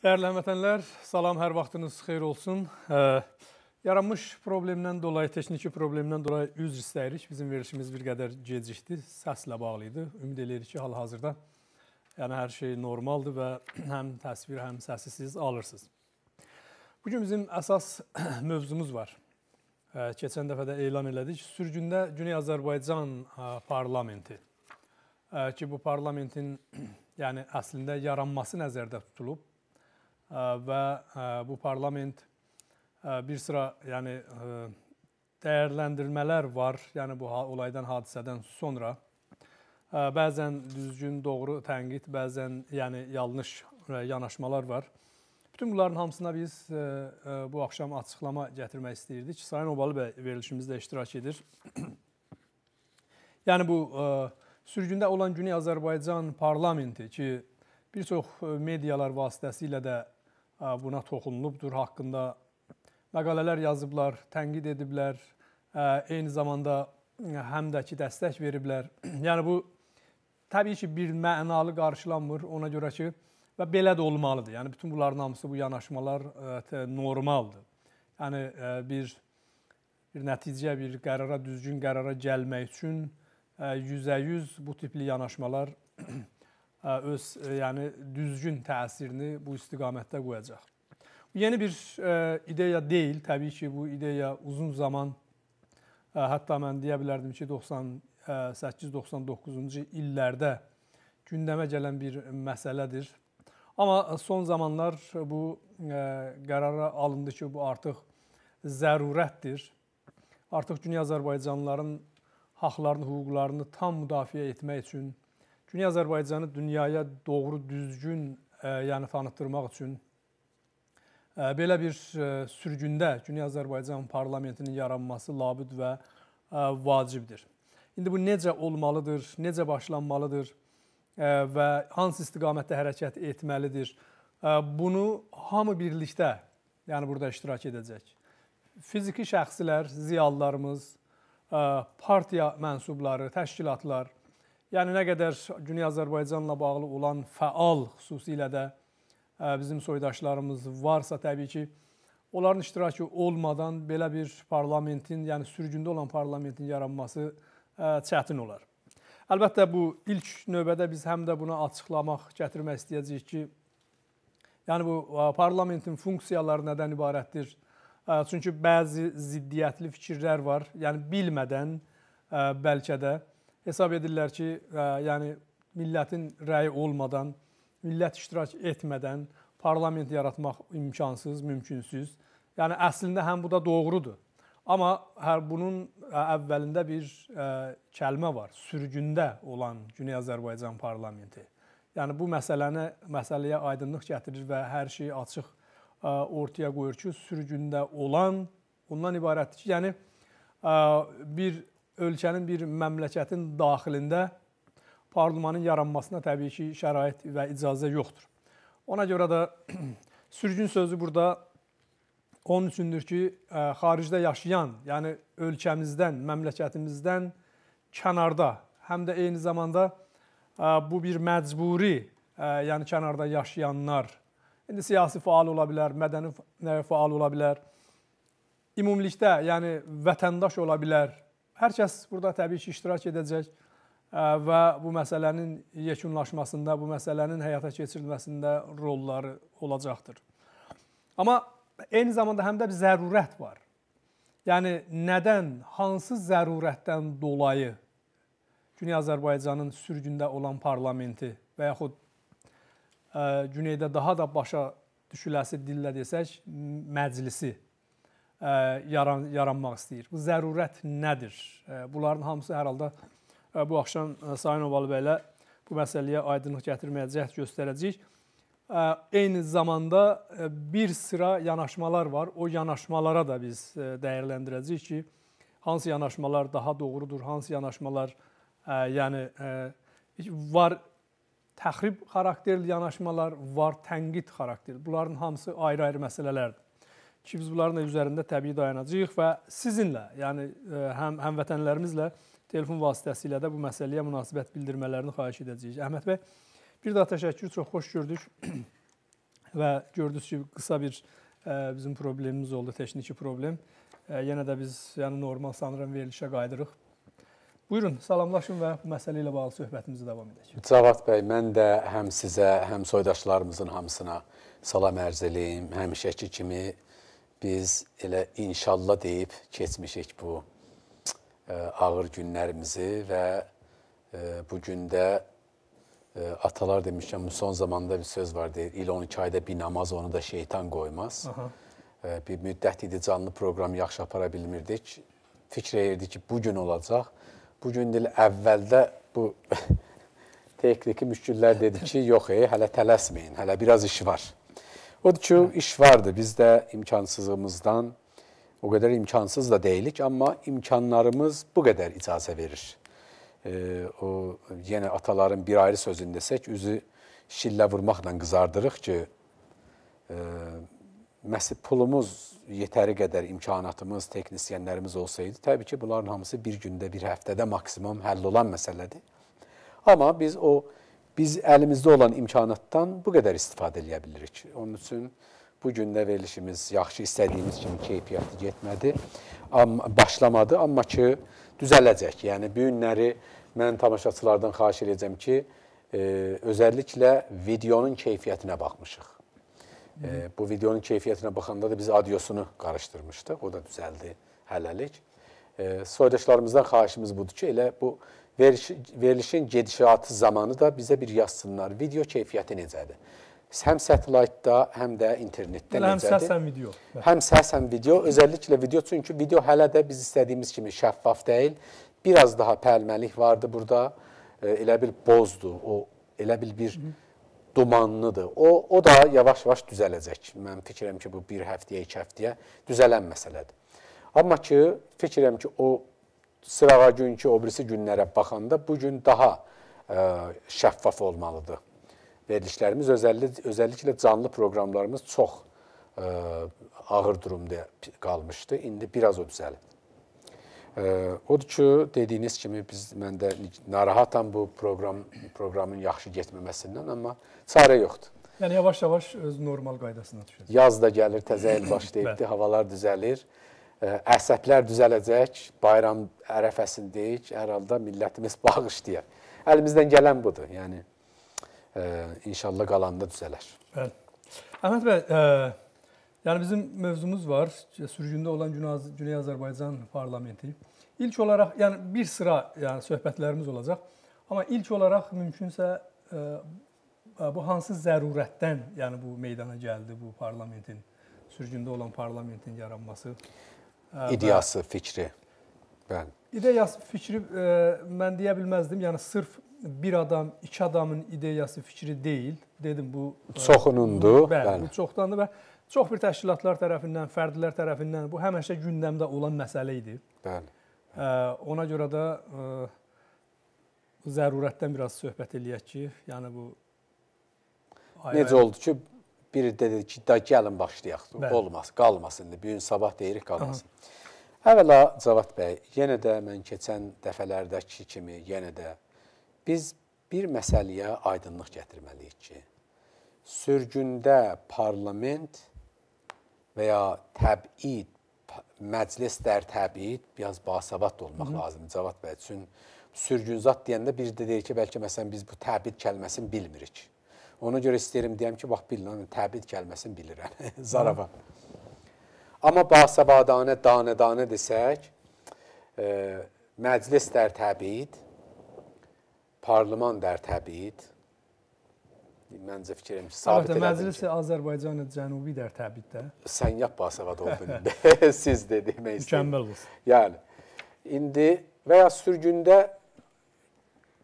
Dəyərli həmvətənlər, salam, hər vaxtınız xeyir olsun. Ə, yaranmış problemdən dolayı, texniki problemdən dolayı üzr istəyirik. Bizim verilişimiz bir qədər gecikdi, səslə bağlı idi. Ümid eləyirik ki, hal-hazırda yəni hər şey normaldır və həm təsvir, həm səsi siz alırsınız. Bu gün bizim əsas mövzumuz var. Ə, keçən dəfə də elan elədik. Sürgündə Güney Azərbaycan ə, parlamenti ə, ki, bu parlamentin yəni əslində yaranması nəzərdə tutulub və e, bu parlament e, bir sıra yəni e, dəyərləndirmələr var. Yəni bu olaydan, hadisədən sonra bəzən düzgün, doğru tənqid, bəzən yəni yanlış yanaşmalar var. Bütün bunların hamısına biz bu axşam açıqlama gətirmək istəyirdik. Sayın Obalı bəy verilişimizdə iştirak edir. yəni bu sürgündə olan günü Azərbaycan parlamenti ki, bir çox medialar vasitəsilə də buna toxunulubdur haqqında məqalələr yazıblar, tənqid ediblər, eyni zamanda həm də ki dəstək veriblər. Yəni bu təbii ki bir mənalı qarşılanmır ona görə ki və belə də olmalıdır. Yəni bütün bunların hamısı bu yanaşmalar normaldır. Yəni bir bir nəticəyə, bir qərara, düzgün qərara gəlmək üçün 100% bu tipli yanaşmalar öz e, yəni düzgün təsirini bu istiqamətdə qoyacaq. Bu yeni bir e, ideya deyil. Təbii ki, bu ideya uzun zaman e, hətta mən deyə bilərdim ki, 98-99-cu illərdə gündəmə gələn bir məsələdir. Amma son zamanlar bu qərara alındı ki, bu artıq zərurətdir. Artıq dünya azərbaycanlıların haqlarını, hüquqlarını tam müdafiə etmək üçün Güney Azərbaycanı dünyaya doğru düzgün e, yəni tanıtdırmaq üçün e, belə bir e, sürgündə Güney Azərbaycan parlamentinin yaranması labüd və vacibdir. İndi bu necə olmalıdır, necə başlanmalıdır və hansı istiqamətdə hərəkət etməlidir? Bunu hamı birlikdə, yəni burada iştirak edəcək. Fiziki şəxslər, ziyalılarımız, partiya mənsubları, təşkilatlar, Yəni nə qədər Güney Azərbaycanla bağlı olan fəal, xüsusilə də e, bizim soydaşlarımız varsa, təbii ki, onların iştirakı olmadan belə bir parlamentin, yəni sürgündə olan parlamentin yaranması e, çətin olar. Əlbəttə bu ilk növbədə biz həm də buna açıqlamaq, gətirmək istəyəcəyik ki, yəni bu e, parlamentin funksiyaları nədən ibarətdir? Çünki bəzi ziddiyyətli fikirlər var. Yəni bilmədən bəlkə də hesab edirlər ki, ə, e, yəni millətin rəyi olmadan, millət iştirak etmədən parlament yaratmaq imkansız, mümkünsüz. Yəni əslində həm bu da doğrudur. Amma hər bunun e, əvvəlində bir ə, e, kəlmə var. Sürgündə olan Güney Azərbaycan parlamenti. Yəni bu məsələni məsələyə aydınlıq gətirir və hər şeyi açıq ə, ortaya qoyur ki, sürgündə olan ondan ibarətdir ki, yəni ə, bir ölkənin bir məmləkətin daxilində parlamentın yaranmasına təbii ki, şərait və icazə yoxdur. Ona görə də sürgün sözü burada onun üçündür ki, ə, xaricdə yaşayan, yəni ölkəmizdən, məmləkətimizdən kənarda, həm də eyni zamanda ə, bu bir məcburi, ə, yəni kənarda yaşayanlar, indi siyasi faal ola bilər, mədəni faal ola bilər, ümumilikdə, yəni vətəndaş ola bilər, Hər kəs burada təbii ki, iştirak edəcək e, və bu məsələnin yekunlaşmasında, bu məsələnin həyata keçirilməsində rolları olacaqdır. Amma eyni zamanda həm də bir zərurət var. Yəni nədən, hansı zərurətdən dolayı Güney Azərbaycanın sürgündə olan parlamenti və yaxud e, Güneydə daha da başa düşüləsi dillə desək, məclisi yaran, yaranmaq istəyir. Bu zərurət nədir? Bunların hamısı hər halda bu axşam Sayın Ovalı bəylə bu məsələyə aydınlıq gətirməyə cəhd göstərəcəyik. Eyni zamanda bir sıra yanaşmalar var. O yanaşmalara da biz dəyərləndirəcəyik ki, hansı yanaşmalar daha doğrudur, hansı yanaşmalar yəni var təxrib xarakterli yanaşmalar, var tənqid xarakterli. Bunların hamısı ayrı-ayrı məsələlərdir ki, biz bunların üzərində təbii dayanacağıq və sizinlə, yəni e, həm həmvətənlərimizlə telefon vasitəsilə də bu məsələyə münasibət bildirmələrini xahiş edəcəyik. Əhməd bəy, bir daha təşəkkür, çox xoş gördük və gördünüz ki, qısa bir ə, e, bizim problemimiz oldu, texniki problem. Ə, e, yenə də biz yəni normal sanıram verilişə qayıdırıq. Buyurun, salamlaşın və bu məsələ ilə bağlı söhbətimizi davam edək. Cavad bəy, mən də həm sizə, həm soydaşlarımızın hamısına salam ərz eləyim. Həmişəki kimi biz elə inşallah deyib keçmişik bu ə, e, ağır günlərimizi və ə, e, bu gündə ə, e, atalar demişəm, son zamanda bir söz var deyir, il 12 ayda bir namaz onu da şeytan qoymaz. Aha. Ə, bir müddət idi canlı proqram yaxşı apara bilmirdik. Fikr edirdik ki, bu gün olacaq. Bu gün deyil, əvvəldə bu texniki müşküllər dedi ki, yox, ey, hələ tələsməyin, hələ biraz iş var. Onun üçün iş vardı. Biz də imkansızımızdan o qədər imkansız da deyilik, amma imkanlarımız bu qədər icazə verir. E, o yenə ataların bir ayrı sözünü desək, üzü şillə vurmaqla qızardırıq ki, e, məhz pulumuz yetəri qədər imkanatımız, teknisyenlərimiz olsaydı, təbii ki, bunların hamısı bir gündə, bir həftədə maksimum həll olan məsələdir. Amma biz o biz əlimizdə olan imkanatdan bu qədər istifadə eləyə bilirik. Onun üçün bu gün də verilişimiz yaxşı istədiyimiz kimi keyfiyyətli getmədi. Amma başlamadı, amma ki düzələcək. Yəni bu günləri mən tamaşaçılardan xahiş edəcəm ki, e, özəlliklə videonun keyfiyyətinə baxmışıq. E, bu videonun keyfiyyətinə baxanda da biz audiosunu qarışdırmışdıq. O da düzəldi hələlik. E, soydaşlarımızdan xahişimiz budur ki, elə bu veriş, verilişin gedişatı zamanı da bizə bir yazsınlar. Video keyfiyyəti necədir? Həm satellaytda, həm də internetdə həm necədir? Həm səs, həm video. Həm səs, həm video. Özəlliklə video, çünki video hələ də biz istədiyimiz kimi şəffaf deyil. Bir az daha pəlməlik vardı burada. E, elə bil bozdu, o elə bil bir dumanlıdır. O, o da yavaş-yavaş düzələcək. Mən fikirəm ki, bu bir həftəyə, iki həftəyə düzələn məsələdir. Amma ki, fikirəm ki, o sırağa günkü o birisi günlərə baxanda bu gün daha ə, e, şəffaf olmalıdır. Verilişlərimiz özəlli, özəlliklə canlı proqramlarımız çox ə, e, ağır durumda qalmışdı. İndi biraz o düzəlib. E, odur ki, dediyiniz kimi biz mən də narahatam bu proqram proqramın yaxşı getməməsindən, amma çarə yoxdur. Yəni yavaş-yavaş öz normal qaydasına düşəcək. Yaz da gəlir, təzə il başlayıbdı, havalar düzəlir əsəblər düzələcək, bayram ərəfəsindik, hər halda millətimiz bağışlayar. Əlimizdən gələn budur. Yəni ə, inşallah qalanda düzələr. Bəli. Əhməd bəy, ə, yəni bizim mövzumuz var. Sürgündə olan Günaz, Güney Azərbaycan parlamenti. İlk olaraq, yəni bir sıra yəni söhbətlərimiz olacaq. Amma ilk olaraq mümkünsə ə, bu hansı zərurətdən, yəni bu meydana gəldi bu parlamentin sürgündə olan parlamentin yaranması? İdeyası, fikri. Bəli. İdeyası, fikri e, mən deyə bilməzdim. Yəni sırf bir adam, iki adamın ideyası, fikri deyil. Dedim bu e, çoxunundur. Bəli, bəli. bu çoxdandır və çox bir təşkilatlar tərəfindən, fərdlər tərəfindən bu həmişə gündəmdə olan məsələ idi. Bəli. E, ona görə də e, zərurətdən biraz söhbət eləyək ki, yəni bu Necə oldu ki, Bir də dedi ki, da gəlin başlayaq. Bəli. Olmaz, qalmasın indi. Bu gün sabah deyirik qalmasın. Aha. Əvvəla Cavad bəy, yenə də mən keçən dəfələrdəki kimi yenə də biz bir məsələyə aydınlıq gətirməliyik ki, sürgündə parlament və ya təbid məclislər təbid biraz basavad olmaq Hı -hı. lazımdır Cavad bəy üçün. Sürgünzad deyəndə bir də deyir ki, bəlkə məsələn biz bu təbid kəlməsini bilmirik. Ona görə istəyirəm deyəm ki, bax bilin, təbid kəlməsini bilirəm. Zarafa. Amma basabadanə, danə-danə desək, e, məclis dər təbid, parlaman dər təbid. Məncə fikrim sabit elədim. Məclisi Azərbaycanın cənubi dər təbiddə. Sən yap basavad oldun. Siz də demək istəyirəm. Mükəmməl olsun. Yəni indi və ya sürgündə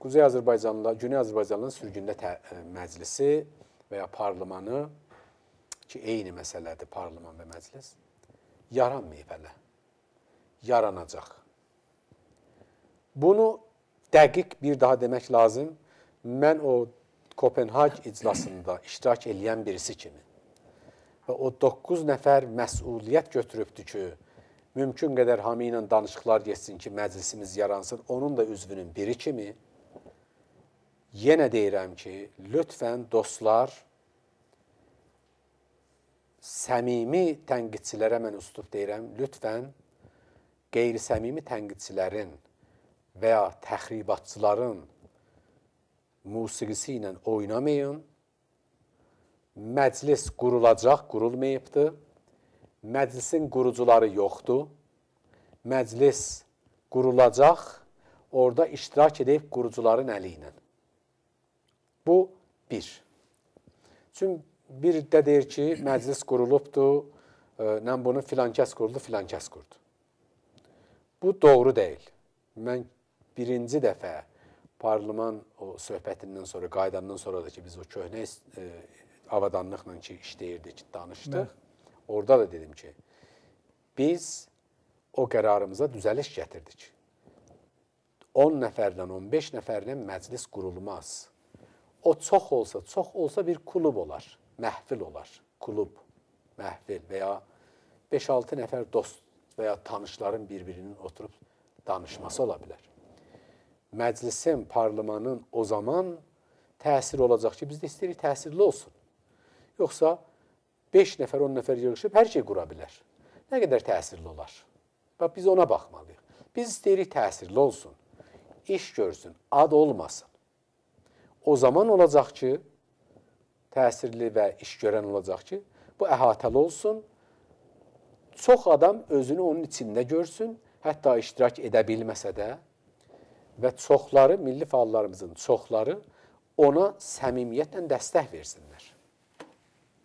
Quzey Azərbaycanda, Güney Azərbaycanın sürgündə e, məclisi və ya parlamentı ki, eyni məsələdir parlament və məclis yaranmayıb hələ. Yaranacaq. Bunu dəqiq bir daha demək lazım. Mən o Kopenhag iclasında iştirak edən birisi kimi və o 9 nəfər məsuliyyət götürübdü ki, mümkün qədər hamı ilə danışıqlar getsin ki, məclisimiz yaransın. Onun da üzvünün biri kimi yenə deyirəm ki, lütfən dostlar, səmimi tənqidçilərə mən üslub deyirəm, lütfən qeyri-səmimi tənqidçilərin və ya təxribatçıların musiqisi ilə oynamayın. Məclis qurulacaq, qurulmayıbdı. Məclisin qurucuları yoxdur. Məclis qurulacaq, orada iştirak edib qurucuların əli ilə. Bu bir. Çünki bir də deyir ki, məclis qurulubdur, e, mən bunu filan kəs qurdu, filan kəs qurdu. Bu doğru deyil. Mən birinci dəfə parlaman o söhbətindən sonra, qaydandan sonra da ki, biz o köhnə e, avadanlıqla ki, işləyirdik, danışdıq. Mə? Orada da dedim ki, biz o qərarımıza düzəliş gətirdik. 10 nəfərdən 15 nəfərlə məclis qurulmaz. O çox olsa, çox olsa bir klub olar, məhfil olar, klub, məhfil və ya 5-6 nəfər dost və ya tanışların bir-birinin oturub danışması ola bilər. Məclisin, parlamanın o zaman təsiri olacaq ki, biz də istəyirik təsirli olsun. Yoxsa 5 nəfər, 10 nəfər yığılıb hər şey qura bilər. Nə qədər təsirli olar? Bax biz ona baxmalıyıq. Biz istəyirik təsirli olsun. İş görsün, ad olmasın o zaman olacaq ki, təsirli və iş görən olacaq ki, bu əhatəli olsun. Çox adam özünü onun içində görsün, hətta iştirak edə bilməsə də və çoxları, milli fəallarımızın çoxları ona səmimiyyətlə dəstək versinlər.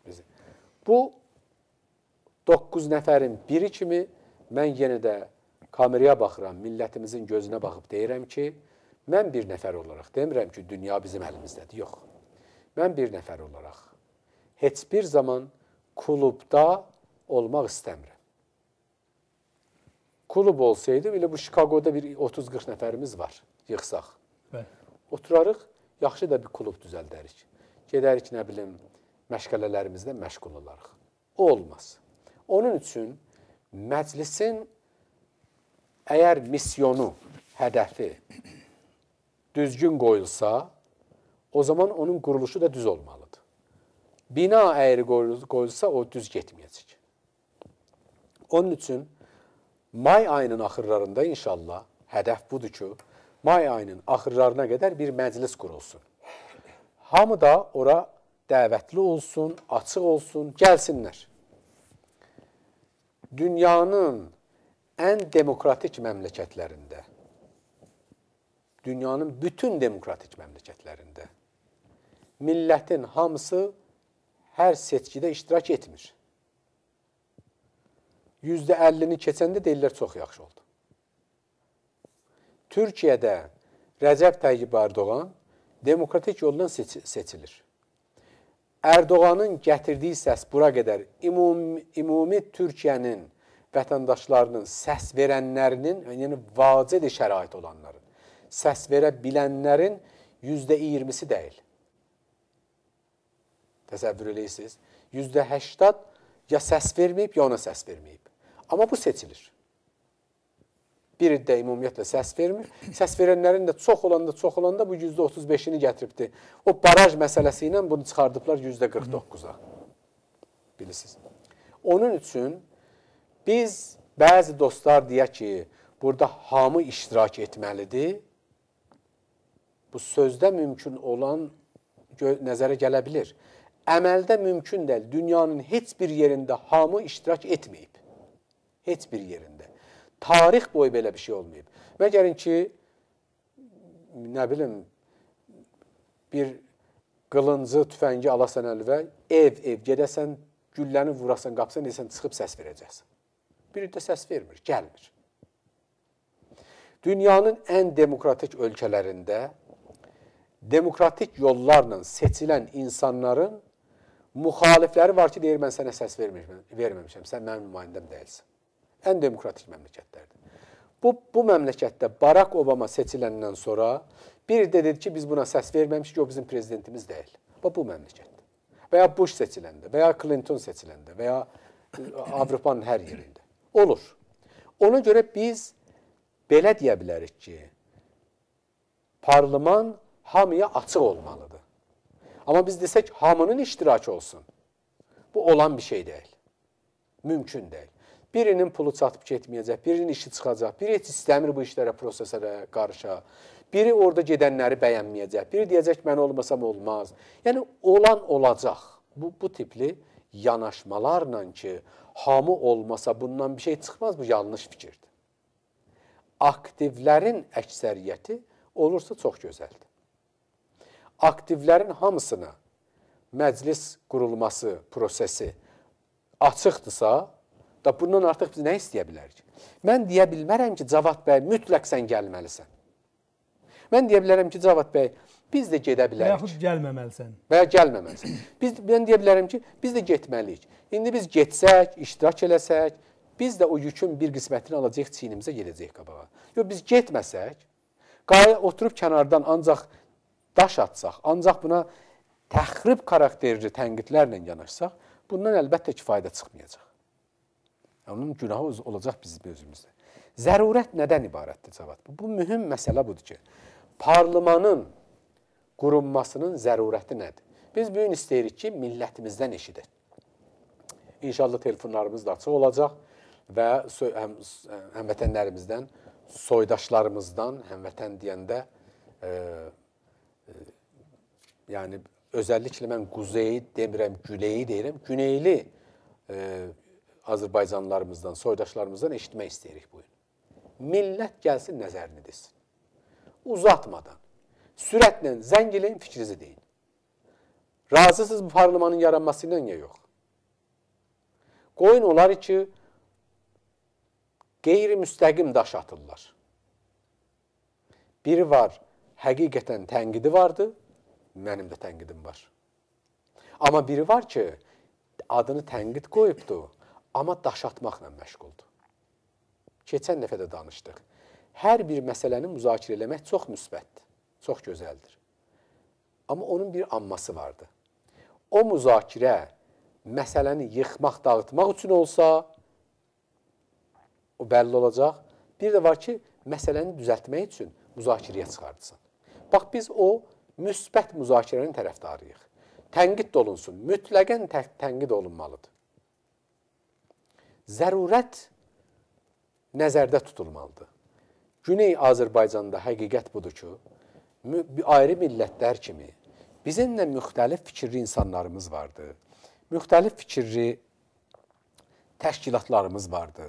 Bizi. Bu 9 nəfərin biri kimi mən yenə də kameraya baxıram, millətimizin gözünə baxıb deyirəm ki, Mən bir nəfər olaraq demirəm ki, dünya bizim əlimizdədir. Yox. Mən bir nəfər olaraq heç bir zaman klubda olmaq istəmirəm. Klub olsaydı, elə bu Chicagoda bir 30-40 nəfərimiz var, yığsaq. Bəli. Oturarıq, yaxşı da bir klub düzəldərik. Gedərik, nə bilim, məşğələlərimizdə məşğul olarıq. O olmaz. Onun üçün məclisin əgər misyonu, hədəfi düzgün qoyulsa, o zaman onun quruluşu da düz olmalıdır. Bina əyri qoyulsa, o düz getməyəcək. Onun üçün may ayının axırlarında inşallah hədəf budur ki, may ayının axırlarına qədər bir məclis qurulsun. Hamı da ora dəvətli olsun, açıq olsun, gəlsinlər. Dünyanın ən demokratik məmləkətlərində dünyanın bütün demokratik məmləkətlərində millətin hamısı hər seçkidə iştirak etmir. %50-ni keçəndə deyirlər çox yaxşı oldu. Türkiyədə Rəcəb Tayyib Erdoğan demokratik yolla seç seçilir. Erdoğanın gətirdiyi səs bura qədər ümumi, ümumi Türkiyənin vətəndaşlarının səs verənlərinin, yəni vacib şərait olanların səs verə bilənlərin yüzdə 20-si deyil. Təsəvvür eləyirsiniz? Yüzdə 80 ya səs verməyib, ya ona səs verməyib. Amma bu seçilir. Bir iddə ümumiyyətlə səs vermir. Səs verənlərin də çox olanda, çox olanda bu yüzdə 35-ini gətiribdi. O baraj məsələsi ilə bunu çıxardıblar yüzdə 49-a. Bilirsiniz. Onun üçün biz bəzi dostlar deyək ki, burada hamı iştirak etməlidir. Bu sözdə mümkün olan nəzərə gələ bilər. Əməldə mümkün deyil. Dünyanın heç bir yerində hamı iştirak etməyib. Heç bir yerində. Tarix boyu belə bir şey olmayıb. Məgərin ki, nə bilim, bir qılıncı, tüfəngi alasan əlvə, ev-ev gedəsən, gülləni vurasan, qapsan, desən, çıxıb səs verəcəksən. Biri də səs vermir, gəlmir. Dünyanın ən demokratik ölkələrində demokratik yollarla seçilən insanların müxalifləri var ki, deyir mən sənə səs verməmişəm, verməmişəm. Sən mənim nümayəndəm deyilsən. Ən demokratik məmləkətlərdir. Bu bu məmləkətdə Barak Obama seçiləndən sonra biri də dedi ki, biz buna səs verməmişik, o bizim prezidentimiz deyil. Bax bu məmləkətdə. Və ya Bush seçiləndə, və ya Clinton seçiləndə, və ya e, Avropanın hər yerində. Olur. Ona görə biz belə deyə bilərik ki, parlament hamıya açıq olmalıdır. Amma biz desək hamının iştirakı olsun. Bu olan bir şey deyil. Mümkün deyil. Birinin pulu çatıb getməyəcək, birinin işi çıxacaq, biri heç istəmir bu işlərə, proseslərə qarışa. Biri orada gedənləri bəyənməyəcək, biri deyəcək mən olmasam olmaz. Yəni olan olacaq. Bu bu tipli yanaşmalarla ki, hamı olmasa bundan bir şey çıxmaz, bu yanlış fikirdir. Aktivlərin əksəriyyəti olursa çox gözəldir aktivlərin hamısına məclis qurulması prosesi açıqdırsa, da bundan artıq biz nə istəyə bilərik? Mən deyə bilmərəm ki, Cavad bəy, mütləq sən gəlməlisən. Mən deyə bilərəm ki, Cavad bəy, biz də gedə bilərik. Və yaxud gəlməməlisən. Və gəlməməlisən. Biz, mən deyə bilərəm ki, biz də getməliyik. İndi biz getsək, iştirak eləsək, biz də o yükün bir qismətini alacaq, çiynimizə gedəcək qabağa. Yox, biz getməsək, qaya oturub kənardan ancaq daş atsaq, ancaq buna təxrib karakterli tənqidlərlə yanaşsaq, bundan əlbəttə ki, fayda çıxmayacaq. Onun günahı olacaq bizim özümüzdə. Zərurət nədən ibarətdir cavab? Bu mühüm məsələ budur ki, parlamanın qurulmasının zərurəti nədir? Biz bu gün istəyirik ki, millətimizdən eşidək. İnşallah telefonlarımız da açıq olacaq və həm, həmvətənlərimizdən, soydaşlarımızdan, həmvətən deyəndə e, Yani özellikle ben kuzeyi demirəm, güleyi deyirəm. Güneyli e, Azərbaycanlarımızdan, soydaşlarımızdan eşitmək istəyirik bu gün. Millət gəlsin nəzərini desin. Uzatmadan, sürətlə zəng eləyin, fikrinizi deyin. Razısınız bu parlamanın yaranması ilə ya yox? Qoyun olar ki, qeyri-müstəqim daş atırlar. Biri var, həqiqətən tənqidi vardı, mənim də tənqidim var. Amma biri var ki, adını tənqid qoyubdu, amma daş atmaqla məşğuldur. Keçən dəfə də danışdıq. Hər bir məsələni müzakirə eləmək çox müsbətdir, çox gözəldir. Amma onun bir amması vardı. O müzakirə məsələni yıxmaq, dağıtmaq üçün olsa, o bəlli olacaq. Bir də var ki, məsələni düzəltmək üçün müzakirəyə çıxardısan. Bax biz o müsbət müzakirənin tərəfdarıyıq. Tənqid olunsun, mütləqən tənqid olunmalıdır. Zərurət nəzərdə tutulmalıdır. Güney Azərbaycanda həqiqət budur ki, ayrı millətlər kimi bizimlə müxtəlif fikirli insanlarımız vardı. Müxtəlif fikirli təşkilatlarımız vardı.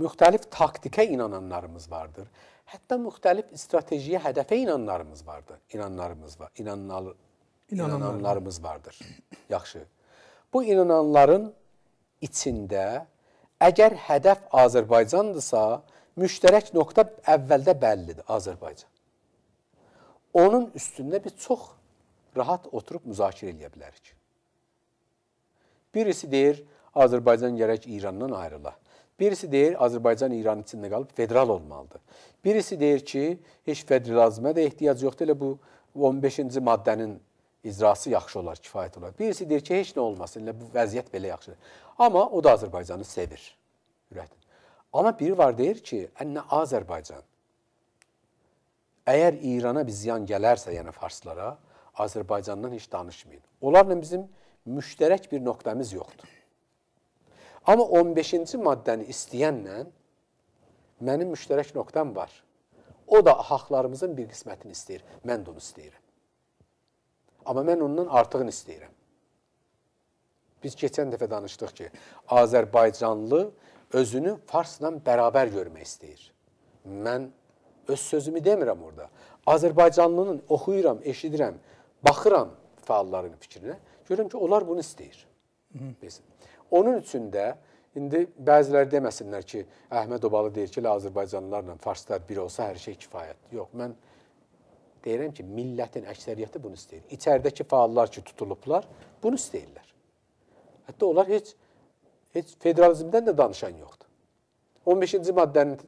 Müxtəlif taktikə inananlarımız vardır. Hətta müxtəlif stratejiyə hədəfə inanlarımız vardır. İnanlarımız var. İnanlar, İnananlar. inananlarımız vardır. Yaxşı. Bu inananların içində əgər hədəf Azərbaycandırsa, müştərək nöqtə əvvəldə bəllidir Azərbaycan. Onun üstündə biz çox rahat oturub müzakirə edə bilərik. Birisi deyir, Azərbaycan gərək İrandan ayrıla. Birisi deyir Azərbaycan İran içində qalıb federal olmalıdır. Birisi deyir ki, heç federalizmə də ehtiyac yoxdur, elə bu 15-ci maddənin icrası yaxşı olar, kifayət olar. Birisi deyir ki, heç nə olmasın, elə bu vəziyyət belə yaxşıdır. Amma o da Azərbaycanı sevir ürəkdən. Amma biri var deyir ki, "Ənnə Azərbaycan. Əgər İrana bir ziyan gələrsə, yəni farslara, Azərbaycandan heç danışmayın. Onlarla bizim müştərək bir nöqtəmiz yoxdur." Amma 15-ci maddəni istəyənlə mənim müştərək nöqtəm var. O da haqlarımızın bir qismətini istəyir. Mən də onu istəyirəm. Amma mən ondan artığını istəyirəm. Biz keçən dəfə danışdıq ki, Azərbaycanlı özünü farsla bərabər görmək istəyir. Mən öz sözümü demirəm orada. Azərbaycanlının oxuyuram, eşidirəm, baxıram fəalların fikrinə. Görürəm ki, onlar bunu istəyir. Hı -hı. Biz Onun üçün də indi bəziləri deməsinlər ki, Əhməd Obalı deyir ki, Azərbaycanlılarla farslar bir olsa hər şey kifayətdir. Yox, mən deyirəm ki, millətin əksəriyyəti bunu istəyir. İçəridəki faallar ki, tutulublar, bunu istəyirlər. Hətta onlar heç heç federalizmdən də danışan yoxdur. 15-ci maddənin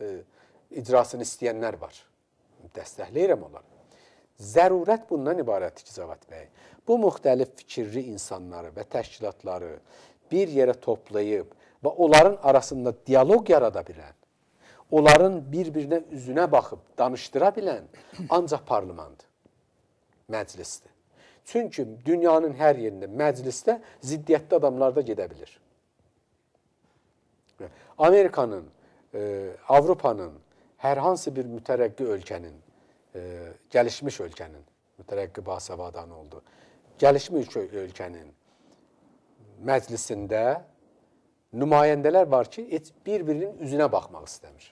e, icrasını istəyənlər var. Dəstəkləyirəm onları. Zərurət bundan ibarətdir ki, Cavad bəy. Bu müxtəlif fikirli insanları və təşkilatları bir yerə toplayıb və onların arasında dialoq yarada bilən, onların bir-birinə üzünə baxıb danışdıra bilən ancaq parlamendir, məclisdir. Çünki dünyanın hər yerində məclisdə ziddiyyətli adamlar da gedə bilir. Amerikanın, e, Avropanın, hər hansı bir mütərəqqi ölkənin, e, gəlişmiş ölkənin, mütərəqqi basabadanı oldu gəlişmiş ölkənin məclisində nümayəndələr var ki, heç bir-birinin üzünə baxmaq istəmir.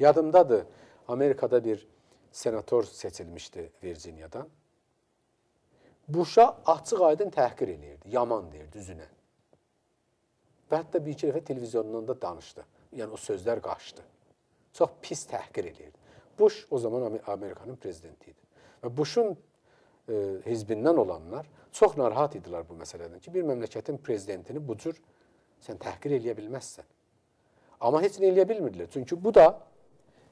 Yadımdadır, Amerikada bir senator seçilmişdi Virginiyadan. Buşa açıq-aydın təhqir eləyirdi, yaman deyirdi üzünə. Və hətta bir iki dəfə televiziyondan da danışdı. Yəni o sözlər qaçdı. Çox pis təhqir eləyirdi. Buş o zaman Amerikanın prezidenti idi. Və Buşun e, hizbindən olanlar çox narahat idilər bu məsələdən ki, bir məmləkətin prezidentini bu cür sən təhqir eləyə bilməzsən. Amma heç nə eləyə bilmirdilər. Çünki bu da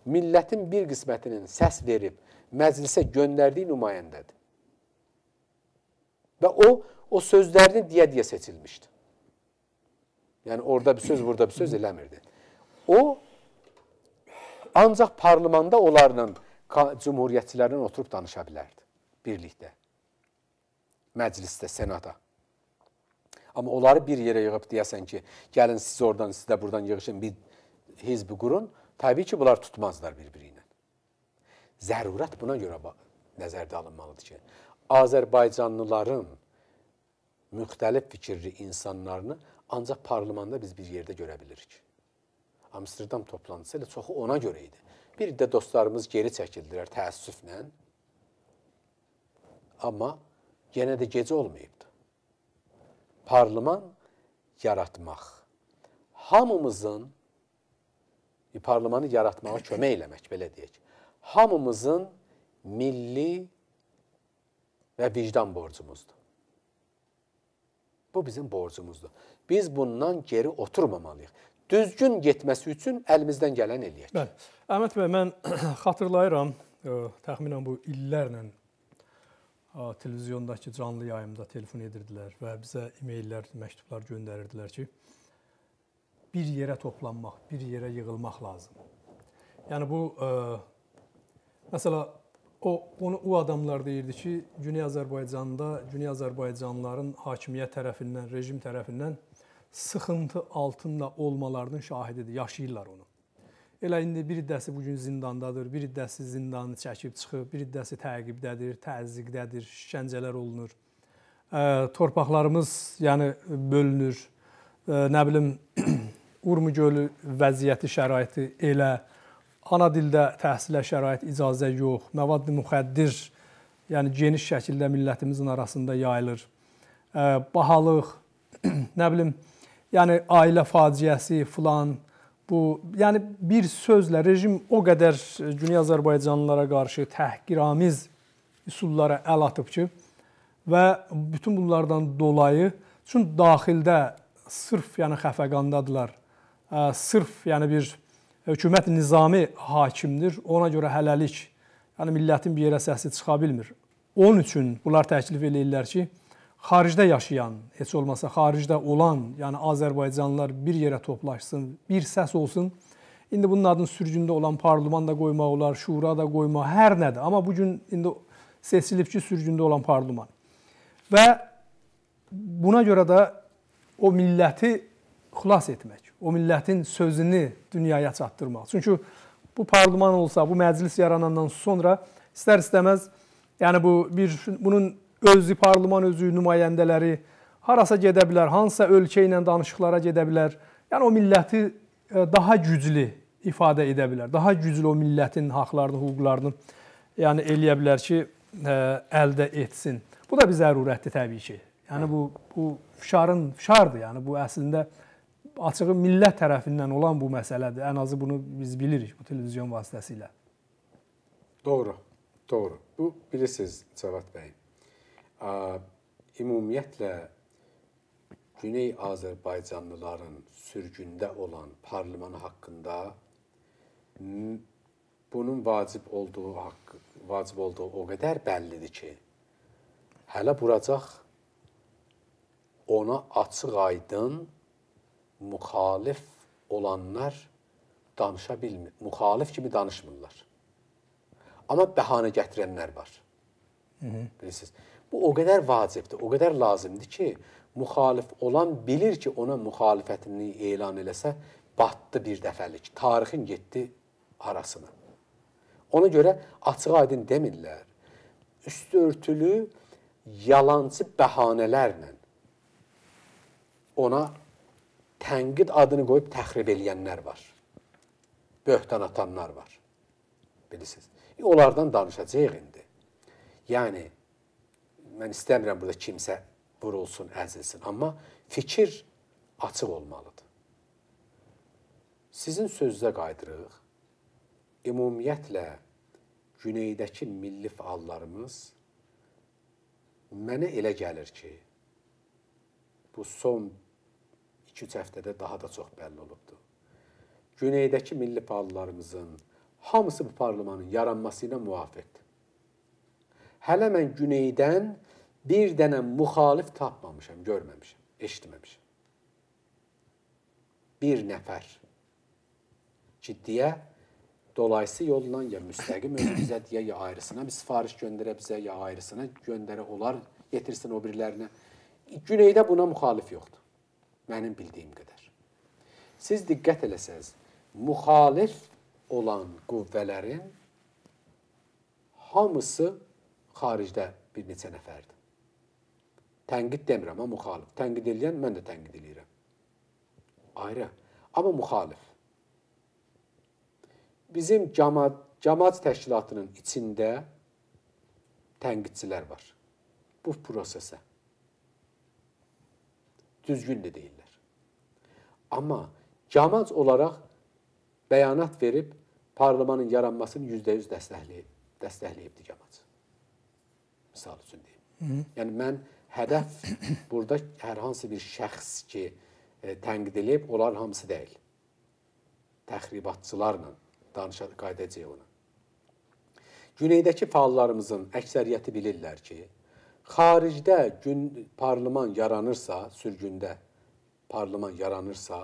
millətin bir qismətinin səs verib məclisə göndərdiyi nümayəndədir. Və o o sözlərini deyə-deyə seçilmişdi. Yəni orada bir söz, burada bir söz eləmirdi. O ancaq parlamenta onlarla cümhuriyyətçilərlə oturub danışa bilərdi birlikdə. Məclisdə, senata. Amma onları bir yerə yığıb deyəsən ki, gəlin siz oradan, siz də buradan yığışın, bir hizbi qurun. Təbii ki, bunlar tutmazlar bir-biri ilə. Zərurət buna görə nəzərdə alınmalıdır ki, Azərbaycanlıların müxtəlif fikirli insanlarını ancaq parlamenta biz bir yerdə görə bilirik. Amsterdam toplantısı ilə çoxu ona görə idi. Bir də dostlarımız geri çəkildilər təəssüflə. Amma yenə də gecə olmayıbdı. Parlaman yaratmaq. Hamımızın e, parlamanı yaratmağa kömək eləmək, belə deyək. Hamımızın milli və vicdan borcumuzdur. Bu bizim borcumuzdur. Biz bundan geri oturmamalıyıq. Düzgün getməsi üçün əlimizdən gələn eləyək. Bəli. Əhməd bəy, mən xatırlayıram, ə, e, təxminən bu illərlə televizyondakı canlı yayımda telefon edirdilər və bizə e-maillər, məktublar göndərirdilər ki, bir yerə toplanmaq, bir yerə yığılmaq lazımdır. Yəni bu ə, e, məsələ o onu o adamlar deyirdi ki, Güney Azərbaycanda Güney Azərbaycanlıların hakimiyyət tərəfindən, rejim tərəfindən sıxıntı altında olmalarının şahididir, yaşayırlar onu. Elə indi bir iddəsi bu gün zindandadır, bir iddəsi zindanı çəkib çıxıb, bir iddəsi təqibdədir, təzyiqdədir, şikəncələr olunur. Torpaqlarımız yəni bölünür. Nə bilim Urmu gölü vəziyyəti şəraiti elə ana dildə təhsilə şərait icazə yox, məvad müxəddir yəni geniş şəkildə millətimizin arasında yayılır. Bahalıq, nə bilim, yəni ailə faciəsi filan bu, yəni bir sözlə rejim o qədər e, Cüni Azərbaycanlılara qarşı təhqiramiz üsullara əl atıb ki, və bütün bunlardan dolayı çün daxildə sırf yəni xəfəqandadılar. E, sırf yəni bir hökumət nizami hakimdir. Ona görə hələlik yəni millətin bir yerə səsi çıxa bilmir. Onun üçün bunlar təklif eləyirlər ki, xaricdə yaşayan, heç olmasa xaricdə olan, yəni Azərbaycanlılar bir yerə toplaşsın, bir səs olsun. İndi bunun adını sürgündə olan parlament da qoymaq olar, şura da qoymaq, hər nədir. Amma bu gün indi seçilib ki, sürgündə olan parlament. Və buna görə də o milləti xilas etmək, o millətin sözünü dünyaya çatdırmaq. Çünki bu parlament olsa, bu məclis yaranandan sonra istər-istəməz yəni bu bir bunun öz parlaman özü nümayəndələri harasa gedə bilər, hansısa ölkə ilə danışıqlara gedə bilər. Yəni o milləti e, daha güclü ifadə edə bilər. Daha güclü o millətin haqlarını, hüquqlarını yəni eləyə bilər ki, e, əldə etsin. Bu da bir zərurətdir təbii ki. Yəni bu bu fişarın fişardır. Yəni bu əslində açığı millət tərəfindən olan bu məsələdir. Ən azı bunu biz bilirik bu televizyon vasitəsilə. Doğru. Doğru. Bu bilirsiniz Cavad bəy ümumiyyətlə Güney Azərbaycanlıların sürgündə olan parlament haqqında bunun vacib olduğu haqqı, vacib olduğu o qədər bəllidir ki, hələ buracaq ona açıq-aydın müxalif olanlar danışa bilmir. Müxalif kimi danışmırlar. Amma bəhanə gətirənlər var. Hı -hı. Bilirsiniz? Bu o qədər vacibdir, o qədər lazımdır ki, müxalif olan bilir ki, ona müxalifətini elan eləsə batdı bir dəfəlik, tarixin getdi arasına. Ona görə açıq-aydın demirlər. Üstü örtülü yalançı bəhanələrlə ona tənqid adını qoyub təxrib eləyənlər var. Böhtan atanlar var. Bilirsiniz. E, onlardan danışacağıq indi. Yəni mən istəmirəm burada kimsə vurulsun, əzilsin, amma fikir açıq olmalıdır. Sizin sözünüzə qayıdırıq. Ümumiyyətlə güneydəki milli fəallarımız mənə elə gəlir ki, bu son 2-3 həftədə daha da çox bəlli olubdu. Güneydəki milli fəallarımızın hamısı bu parlamentın yaranması ilə müvafiqdir. Hələ mən güneydən bir dənə müxalif tapmamışam, görməmişəm, eşitməmişəm. Bir nəfər ciddiyə dolayısı yolla ya müstəqim özümüzə deyə ya ayrısına bir sifariş göndərə bizə ya ayrısına göndərə onlar yetirsin o birilərinə. Güneydə buna müxalif yoxdur. Mənim bildiyim qədər. Siz diqqət eləsəz, müxalif olan qüvvələrin hamısı xaricdə bir neçə nəfərdir. Tənqid demirəm, amma müxalif. Tənqid eləyən mən də tənqid eləyirəm. Ayrı. Amma müxalif. Bizim cəmaət cəmaət təşkilatının içində tənqidçilər var. Bu prosesə düzgün də deyirlər. Amma cəmaət olaraq bəyanat verib parlamentın yaranmasını %100 dəstəkləyib, dəstəkləyibdi cəmaət. Məsəl üçün deyim. Hı -hı. Yəni mən hədəf burada hər hansı bir şəxs ki, e, tənqid edib, onların hamısı deyil. Təxribatçılarla danışaq qaydacağıq ona. Güneydəki fəallarımızın əksəriyyəti bilirlər ki, xaricdə gün parlament yaranırsa, sürgündə parlament yaranırsa,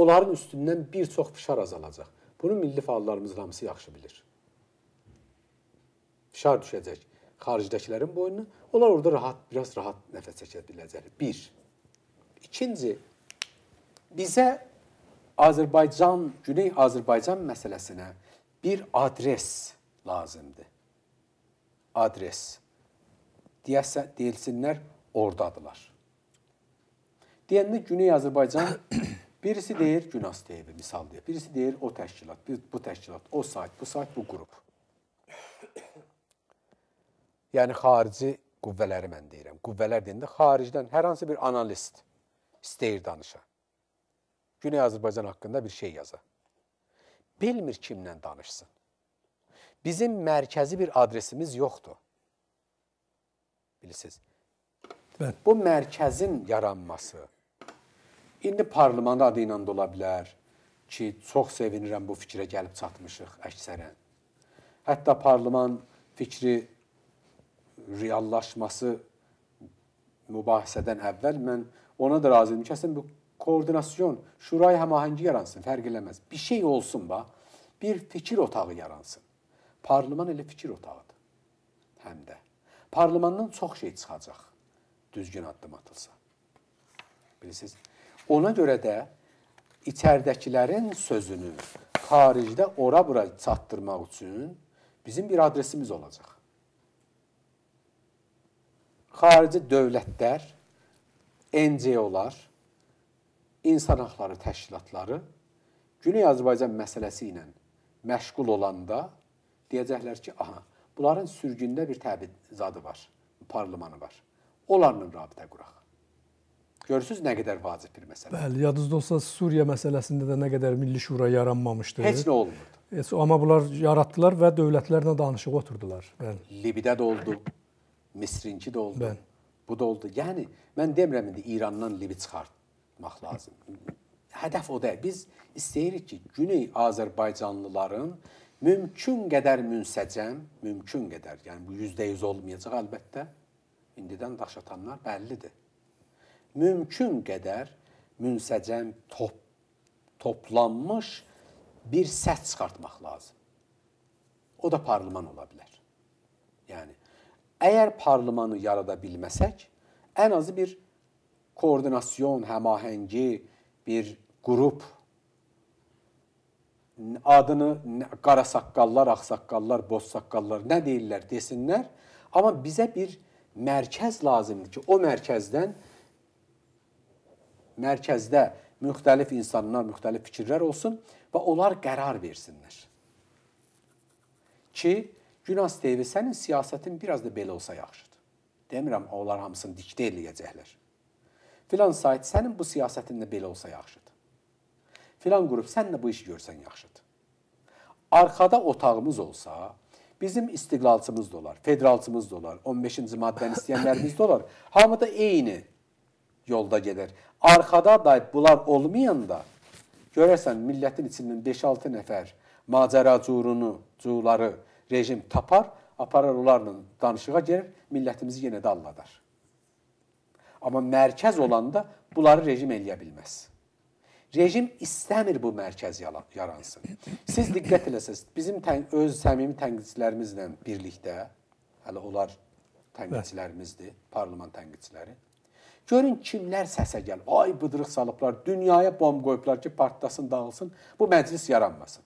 onların üstündən bir çox fişar azalacaq. Bunu milli fəallarımızın hamısı yaxşı bilir. Fişar düşəcək xaricdəkilərin boynuna. Onlar orada rahat, biraz rahat nəfəs çəkə biləcəklər. Bir. İkinci, bizə Azərbaycan, Güney Azərbaycan məsələsinə bir adres lazımdır. Adres. Deyəsə, deyilsinlər, ordadılar. Deyəndə Güney Azərbaycan birisi deyir Günasteyevə misal deyir. Birisi deyir o təşkilat, bu təşkilat, o sayt, bu sayt, bu qrup. Yəni xarici qüvvələri mən deyirəm. Qüvvələr deyəndə xaricdən hər hansı bir analist istəyir danışa. Güney Azərbaycan haqqında bir şey yaza. Bilmir kimlə danışsın. Bizim mərkəzi bir adresimiz yoxdur. Bilirsiniz. Bəli. Bu mərkəzin yaranması indi parlament adı ilə də ola bilər ki, çox sevinirəm bu fikrə gəlib çatmışıq əksərən. Hətta parlament fikri reallaşması mübahisədən əvvəl mən ona da razı idim. Kəsin bu koordinasyon, şuray həmahəngi yaransın, fərq eləməz. Bir şey olsun bax, bir fikir otağı yaransın. Parlament elə fikir otağıdır. Həm də parlamentdan çox şey çıxacaq düzgün addım atılsa. Bilirsiniz? Ona görə də içərdəkilərin sözünü xaricdə ora-bura çatdırmaq üçün bizim bir adresimiz olacaq xarici dövlətlər, NGO-lar, insan haqları təşkilatları Güney Azərbaycan məsələsi ilə məşğul olanda deyəcəklər ki, aha, bunların sürgündə bir təbid zadı var, parlamentı var. Onlarla rabitə quraq. Görürsüz nə qədər vacib bir məsələdir. Bəli, yadınızda olsa Suriya məsələsində də nə qədər Milli Şura yaranmamışdı. Heç nə olmurdu. Heç, amma bunlar yaratdılar və dövlətlərlə danışığa oturdular. Bəli. Libidə də oldu, Misrinçi də oldu. Bən. Bu da oldu. Yəni mən demirəm indi İrandan Livi çıxartmaq lazım. Hədəf o deyil. Biz istəyirik ki, Güney Azərbaycanlıların mümkün qədər münsəcəm, mümkün qədər, yəni bu 100% olmayacaq əlbəttə. İndidən daş atanlar bəllidir. Mümkün qədər münsəcəm top toplanmış bir səs çıxartmaq lazım. O da parlament ola bilər. Yəni Əgər parlamentı yarada bilməsək, ən azı bir koordinasiyon, həmahəngi bir qrup adını qara saqqallar, ağsaqqallar, boz saqqallar nə deyirlər desinlər, amma bizə bir mərkəz lazımdır ki, o mərkəzdən mərkəzdə müxtəlif insanlar, müxtəlif fikirlər olsun və onlar qərar versinlər. Ki Yunan Stevi, sənin siyasətin biraz da belə olsa yaxşıdır. Demirəm onlar hamısını diktə eləyəcəklər. Filan sayt, sənin bu siyasətin də belə olsa yaxşıdır. Filan qrup, sən də bu işi görsən yaxşıdır. Arxada otağımız olsa, bizim istiqlalçımız da olar, federalçımız da olar, 15-ci maddəni istəyənlərimiz də olar. Hamı da eyni yolda gedər. Arxada da bunlar olmayanda görərsən millətin içindən 5-6 nəfər macəracurunu, cuları rejim tapar, apararlarla danışığa gəlir, millətimizi yenə də alladar. Amma mərkəz olanda bunları rejim eləyə bilməz. Rejim istəmir bu mərkəz yaransın. Siz diqqət eləsəz, bizim tən, öz səmimi tənqidçilərimizlə birlikdə, hələ onlar tənqidçilərimizdir, parlament tənqidçiləri. Görün kimlər səsə gəlir. Ay bıdırıq salıblar, dünyaya bomb qoyublar ki, partlasın, dağılsın, bu məclis yaranmasın.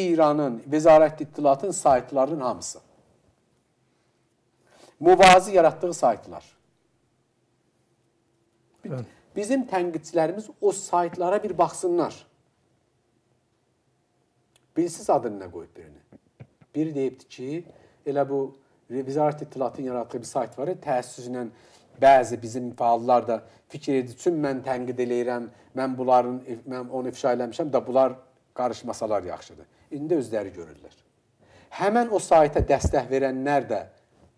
İranın Vəzarət İttilatın saytlarının hamısı. Müvazi yaratdığı saytlar. Evet. Bizim tənqidçilərimiz o saytlara bir baxsınlar. Bilsiz adını nə qoyub birini. Biri deyibdi ki, elə bu Vəzarət İttilatın yaratdığı bir sayt var, təəssüslə bəzi bizim fəallar da fikir edir. Çün mən tənqid eləyirəm, mən bunların mən onu ifşa eləmişəm də bunlar qarışmasalar yaxşıdır indi özləri görürlər. Həmən o saytə dəstək verənlər də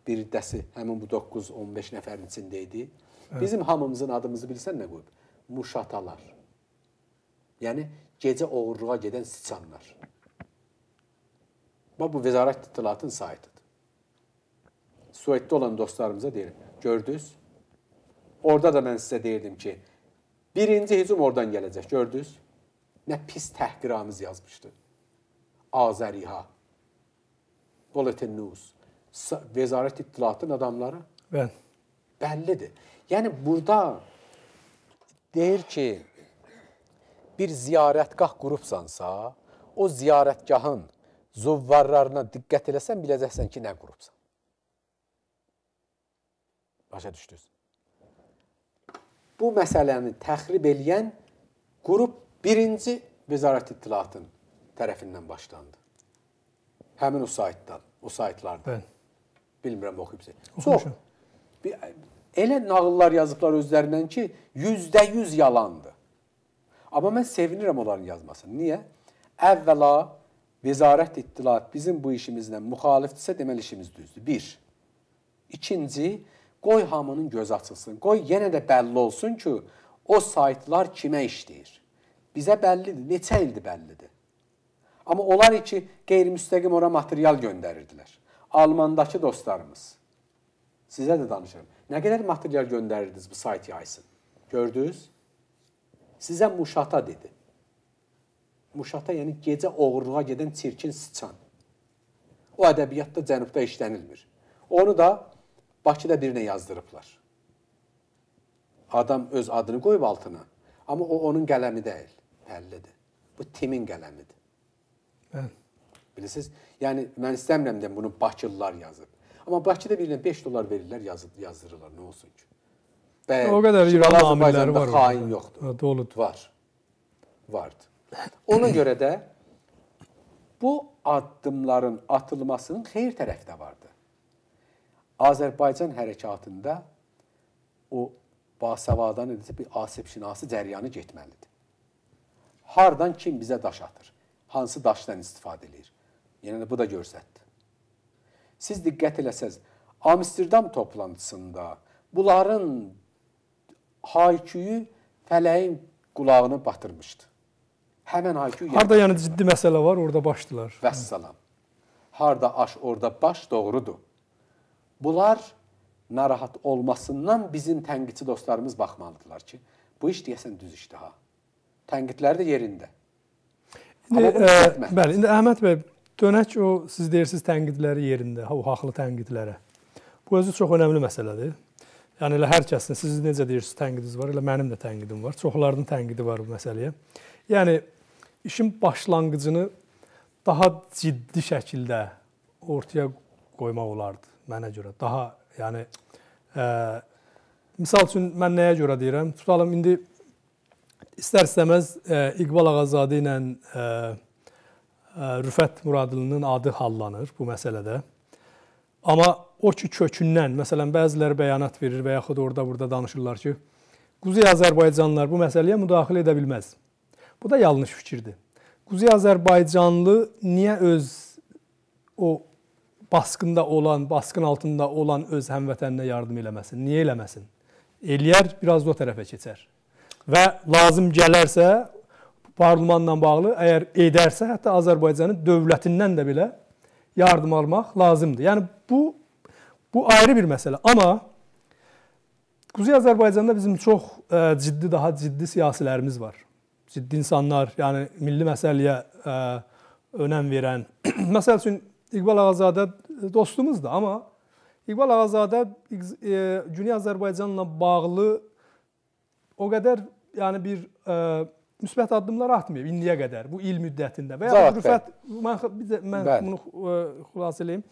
bir dəsi həmin bu 9-15 nəfərin içində idi. Evet. Bizim hamımızın adımızı bilsən nə qoyub? Muşatalar. Yəni gecə oğurluğa gedən siçanlar. Bax bu vəzarət ittihadının saytıdır. Sueddə olan dostlarımıza deyirəm, gördünüz? Orda da mən sizə deyirdim ki, birinci hücum oradan gələcək, gördünüz? Nə pis təhqiramız yazmışdı. Azəri ha. Bulletin News. Vəzarət İttilatın adamları. Bəli. Bəllidir. Yəni burada deyir ki, bir ziyarətgah qurubsansa, o ziyarətgahın zuvvarlarına diqqət eləsən biləcəksən ki, nə qurubsan. Başa düşdünüz? Bu məsələni təxrib eləyən qrup birinci vəzarət ittilatın tərəfindən başlandı. Həmin o saytdan, o saytlardan. Bəli. Bilmirəm oxuyubsa. Çox. Elə nağıllar yazıblar özlərindən ki, 100% yalandır. Amma mən sevinirəm onların yazmasına. Niyə? Əvvəla Vəzarət İttilat bizim bu işimizlə müxalifdirsə, deməli işimiz düzdür. 1. İkinci, qoy hamının gözü açılsın. Qoy yenə də bəlli olsun ki, o saytlar kimə işləyir. Bizə bəllidir, neçə ildir bəllidir. Amma onlar ki, qeyri-müstəqim ora material göndərirdilər. Almandakı dostlarımız, sizə də danışıram. Nə qədər material göndərirdiniz bu sayt yaysın? Gördünüz? Sizə muşata dedi. Muşata yəni gecə oğurluğa gedən çirkin sıçan. O ədəbiyyatda cənubda işlənilmir. Onu da Bakıda birinə yazdırıblar. Adam öz adını qoyub altına. Amma o onun qələmi deyil, həllidir. Bu timin qələmidir. Bəli. Bilirsiniz? Yəni mən istəmirəm də bunu Bakılılar yazıb. Amma Bakıda birinə 5 dollar verirlər, yazıb yazdırırlar, nə olsun ki. Bəli. O qədər İran amilləri var. Xain yoxdur. Doludur. Var. Vardı. Ona görə də bu addımların atılmasının xeyir tərəfi də vardı. Azərbaycan hərəkatında o basavadan edici bir asibşinası cəryanı getməlidir. Hardan kim bizə daş atır? hansı daşdan istifadə eləyir. Yəni bu da göstərdi. Siz diqqət eləsəz, Amsterdam toplantısında bunların hayküyü fələyin qulağını batırmışdı. Həmin haykü Harda yəni ciddi məsələ var, orada başdılar. Vəssalam. Harda aş, orada baş doğrudur. Bunlar narahat olmasından bizim tənqidçi dostlarımız baxmalıdırlar ki, bu iş deyəsən düz işdir ha. Tənqidlər də yerində. Amma bunu çəkmə. E, bəli, indi Əhməd bəy dönək o siz deyirsiniz tənqidləri yerində, o haqlı tənqidlərə. Bu özü çox önəmli məsələdir. Yəni elə hər kəsin siz necə deyirsiniz tənqidiniz var, elə mənim də tənqidim var. Çoxlarının tənqidi var bu məsələyə. Yəni işin başlanğıcını daha ciddi şəkildə ortaya qoymaq olardı mənə görə. Daha yəni ə, e, misal üçün mən nəyə görə deyirəm? Tutalım indi istər-istəməz e, İqbal Ağazadə ilə e, e, Rüfət Muradlının adı hallanır bu məsələdə. Amma o ki kökündən, məsələn, bəziləri bəyanat verir və yaxud orada-burada danışırlar ki, Quzey Azərbaycanlılar bu məsələyə müdaxilə edə bilməz. Bu da yanlış fikirdir. Quzey Azərbaycanlı niyə öz o basqında olan, basqın altında olan öz həmvətəninə yardım eləməsin? Niyə eləməsin? Eləyər, biraz da o tərəfə keçər və lazım gələrsə parlamentla bağlı əgər edərsə, hətta Azərbaycanın dövlətindən də belə yardım almaq lazımdır. Yəni bu bu ayrı bir məsələ, amma Quzey Azərbaycanda bizim çox ə, e, ciddi, daha ciddi siyasilərimiz var. Ciddi insanlar, yəni milli məsələyə ə, e, önəm verən. Məsəl üçün İqbal Ağazadə e, dostumuzdur, amma İqbal Ağazadə Güney Azərbaycanla bağlı o qədər yəni bir ə, e, müsbət addımlar atmayıb indiyə qədər bu il müddətində. Və yaxud Rüfət mən bir də mən Bəli. bunu e, xülasə eləyim.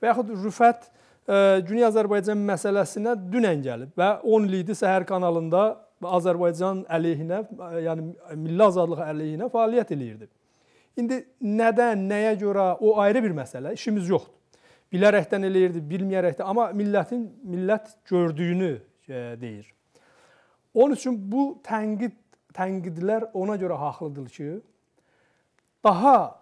Və yaxud Rüfət ə, e, Güney Azərbaycan məsələsinə dünən gəlib və 10 ildir səhər kanalında Azərbaycan əleyhinə, yəni milli azadlıq əleyhinə fəaliyyət eləyirdi. İndi nədən, nəyə görə o ayrı bir məsələ, işimiz yoxdur. Bilərəkdən eləyirdi, bilməyərəkdən, amma millətin millət gördüyünü deyir. Onun üçün bu tənqid tənqidlər ona görə haqlıdır ki, daha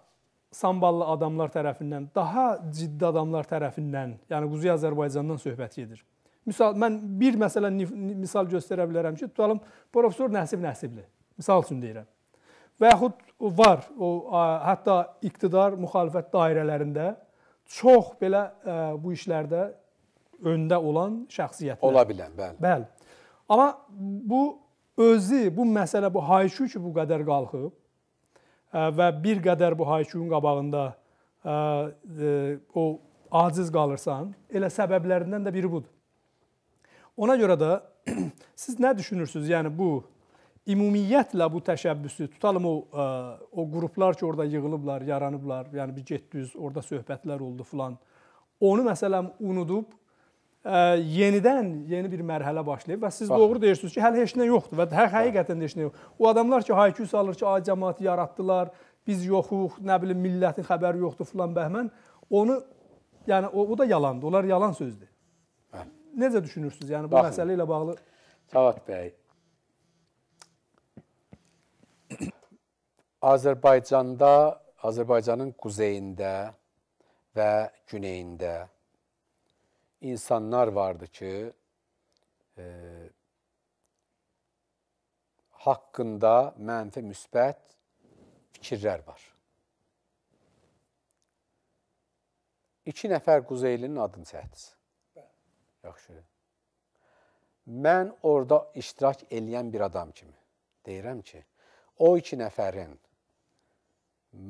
samballı adamlar tərəfindən, daha ciddi adamlar tərəfindən, yəni Quzey Azərbaycandan söhbət gedir. Misal mən bir məsələ misal göstərə bilərəm ki, tutalım professor Nəsib Nəsibli. Misal üçün deyirəm. Və yaxud var o hətta iqtidar müxalifət dairələrində çox belə ə, e, bu işlərdə öndə olan şəxsiyyətlər. Ola bilən, bəli. Bəli. Amma bu özü, bu məsələ, bu hayşu ki, bu qədər qalxıb e, və bir qədər bu hayşunun qabağında e, e, o aciz qalırsan, elə səbəblərindən də biri budur. Ona görə də siz nə düşünürsüz? Yəni bu ümumiyyətlə bu təşəbbüsü tutalım o o qruplar ki, orada yığılıblar, yaranıblar, yəni bir 700 orada söhbətlər oldu filan. Onu məsələn unudub yenidən yeni bir mərhələ başlayıb və siz Bax. doğru deyirsiniz ki, hələ heç nə yoxdur və hə, həqiqətən də heç nə yox. O adamlar ki, haykü salır ki, ay cəmaəti yaratdılar, biz yoxuq, nə bilim millətin xəbəri yoxdur filan bəhmən. Onu yəni o, o da yalandır. Onlar yalan sözdür. Hə. Necə düşünürsüz? Yəni bu Baxın. məsələ ilə bağlı Səvat bəy Azərbaycanda, Azərbaycanın quzeyində və güneyində insanlar vardı ki, e, haqqında mənfi, müsbət fikirlər var. İki nəfər Quzeylinin adını çəkdiniz. Yaxşı. Mən orada iştirak eləyən bir adam kimi deyirəm ki, o iki nəfərin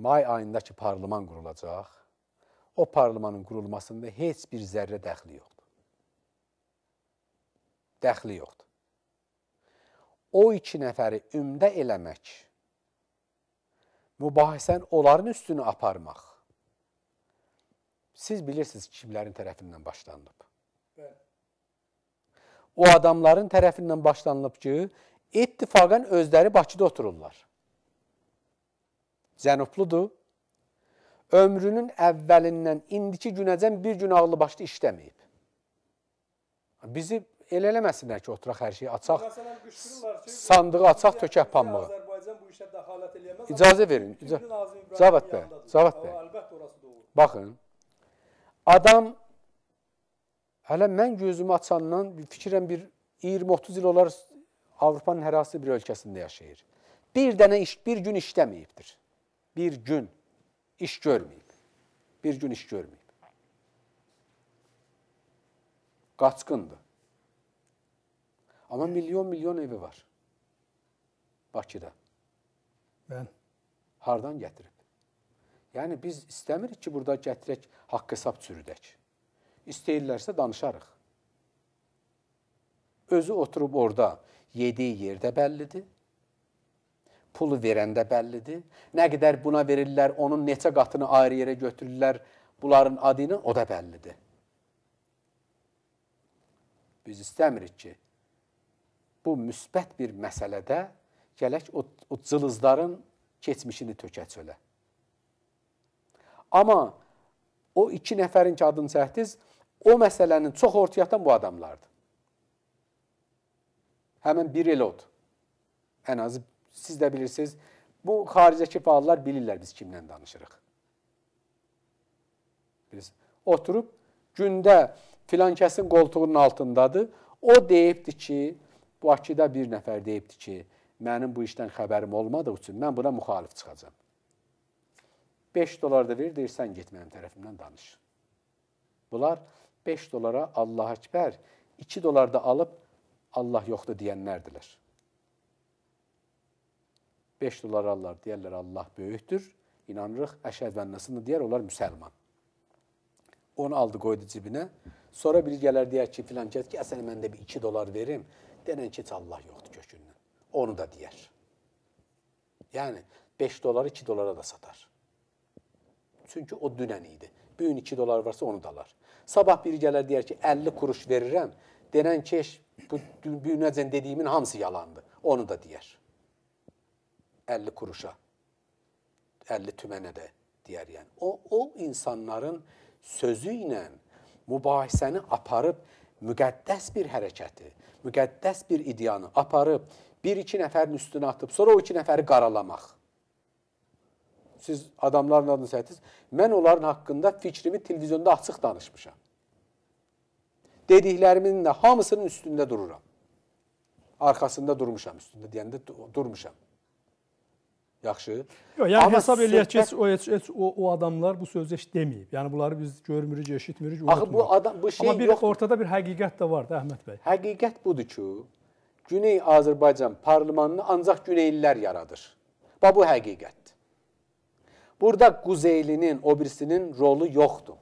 may ayındakı parlament qurulacaq o parlamanın qurulmasında heç bir zərrə dəxli yoxdur. Dəxli yoxdur. O iki nəfəri ümdə eləmək, mübahisən onların üstünü aparmaq, siz bilirsiniz kimlərin tərəfindən başlanılıb. Bəli. O adamların tərəfindən başlanılıb ki, ittifaqən özləri Bakıda otururlar. Cənubludur, ömrünün əvvəlindən indiki günəcən bir gün ağlı başda işləməyib. Bizi elə eləməsinlər ki, oturaq hər şeyi açaq, sandığı açaq, tökək pambığı. İcazə verin. İca Cavat bəy, Cavat bəy. Baxın, adam hələ mən gözümü açandan fikirən bir 20-30 il olar Avropanın hər hansı bir ölkəsində yaşayır. Bir dənə iş, bir gün işləməyibdir. Bir gün iş görməyib. Bir gün iş görməyib. Qaçqındır. Amma milyon-milyon evi var. Bakıda. Mən hardan gətirib? Yəni biz istəmirik ki, burada gətirək, haqq hesab çürüdək. İstəyirlərsə danışarıq. Özü oturub orada yediyi yerdə bəllidir pulu verəndə bəllidir. Nə qədər buna verirlər, onun neçə qatını ayrı yerə götürürlər, bunların adını o da bəllidir. Biz istəmirik ki, bu müsbət bir məsələdə gələk o, o cılızların keçmişini tökə çölə. Amma o iki nəfərin ki, adını çəkdiz, o məsələnin çox ortaya atan bu adamlardır. Həmin bir el odur. Ən azı siz də bilirsiniz, bu xaricdəki fəallar bilirlər biz kimlə danışırıq. Biz oturub gündə filan kəsin qoltuğunun altındadır. O deyibdi ki, Bakıda bir nəfər deyibdi ki, mənim bu işdən xəbərim olmadığı üçün mən buna müxalif çıxacam. 5 dollar da ver, deyirsən get mənim tərəfimdən danış. Bunlar 5 dollara Allah Əkbər, 2 dolar da alıb Allah yoxdur deyənlərdilər. 5 dolar alırlar, deyərlər Allah böyükdür, inanırıq, əşhəd və nəsinə deyər, onlar müsəlman. Onu aldı, qoydu cibinə. Sonra biri gələr deyər ki, filan kəs ki, əsən mən də bir 2 dolar verim, denən ki, Allah yoxdur kökündən. Onu da deyər. Yəni, 5 doları 2 dolara da satar. Çünki o dünən idi. Bugün 2 dolar varsa onu da alar. Sabah biri gələr deyər ki, 50 kuruş verirəm, denən keş, bu dünəcən dediyimin hamısı yalandı. Onu da deyər. 50 kuruşa, 50 tümene də deyər yəni. O, o insanların sözü ilə mübahisəni aparıb müqəddəs bir hərəkəti, müqəddəs bir idyanı aparıb bir-iki nəfərin üstünə atıb, sonra o iki nəfəri qaralamaq. Siz adamların adını səhətiniz, mən onların haqqında fikrimi televizyonda açıq danışmışam. Dediklərimin də hamısının üstündə dururam. Arxasında durmuşam üstündə deyəndə durmuşam. Yaxşı. Yox, yəni Amma hesab eləyək ki, o, o, o adamlar bu sözü eşit deməyib. Yəni bunları biz görmürük, eşitmirik, unutmuruq. Axı bu adam bu şey Amma bir yox. ortada bir həqiqət də var da Əhməd bəy. Həqiqət budur ki, Güney Azərbaycan parlamentini ancaq güneylilər yaradır. Və bu həqiqətdir. Burada quzeylinin, o birisinin rolu yoxdur.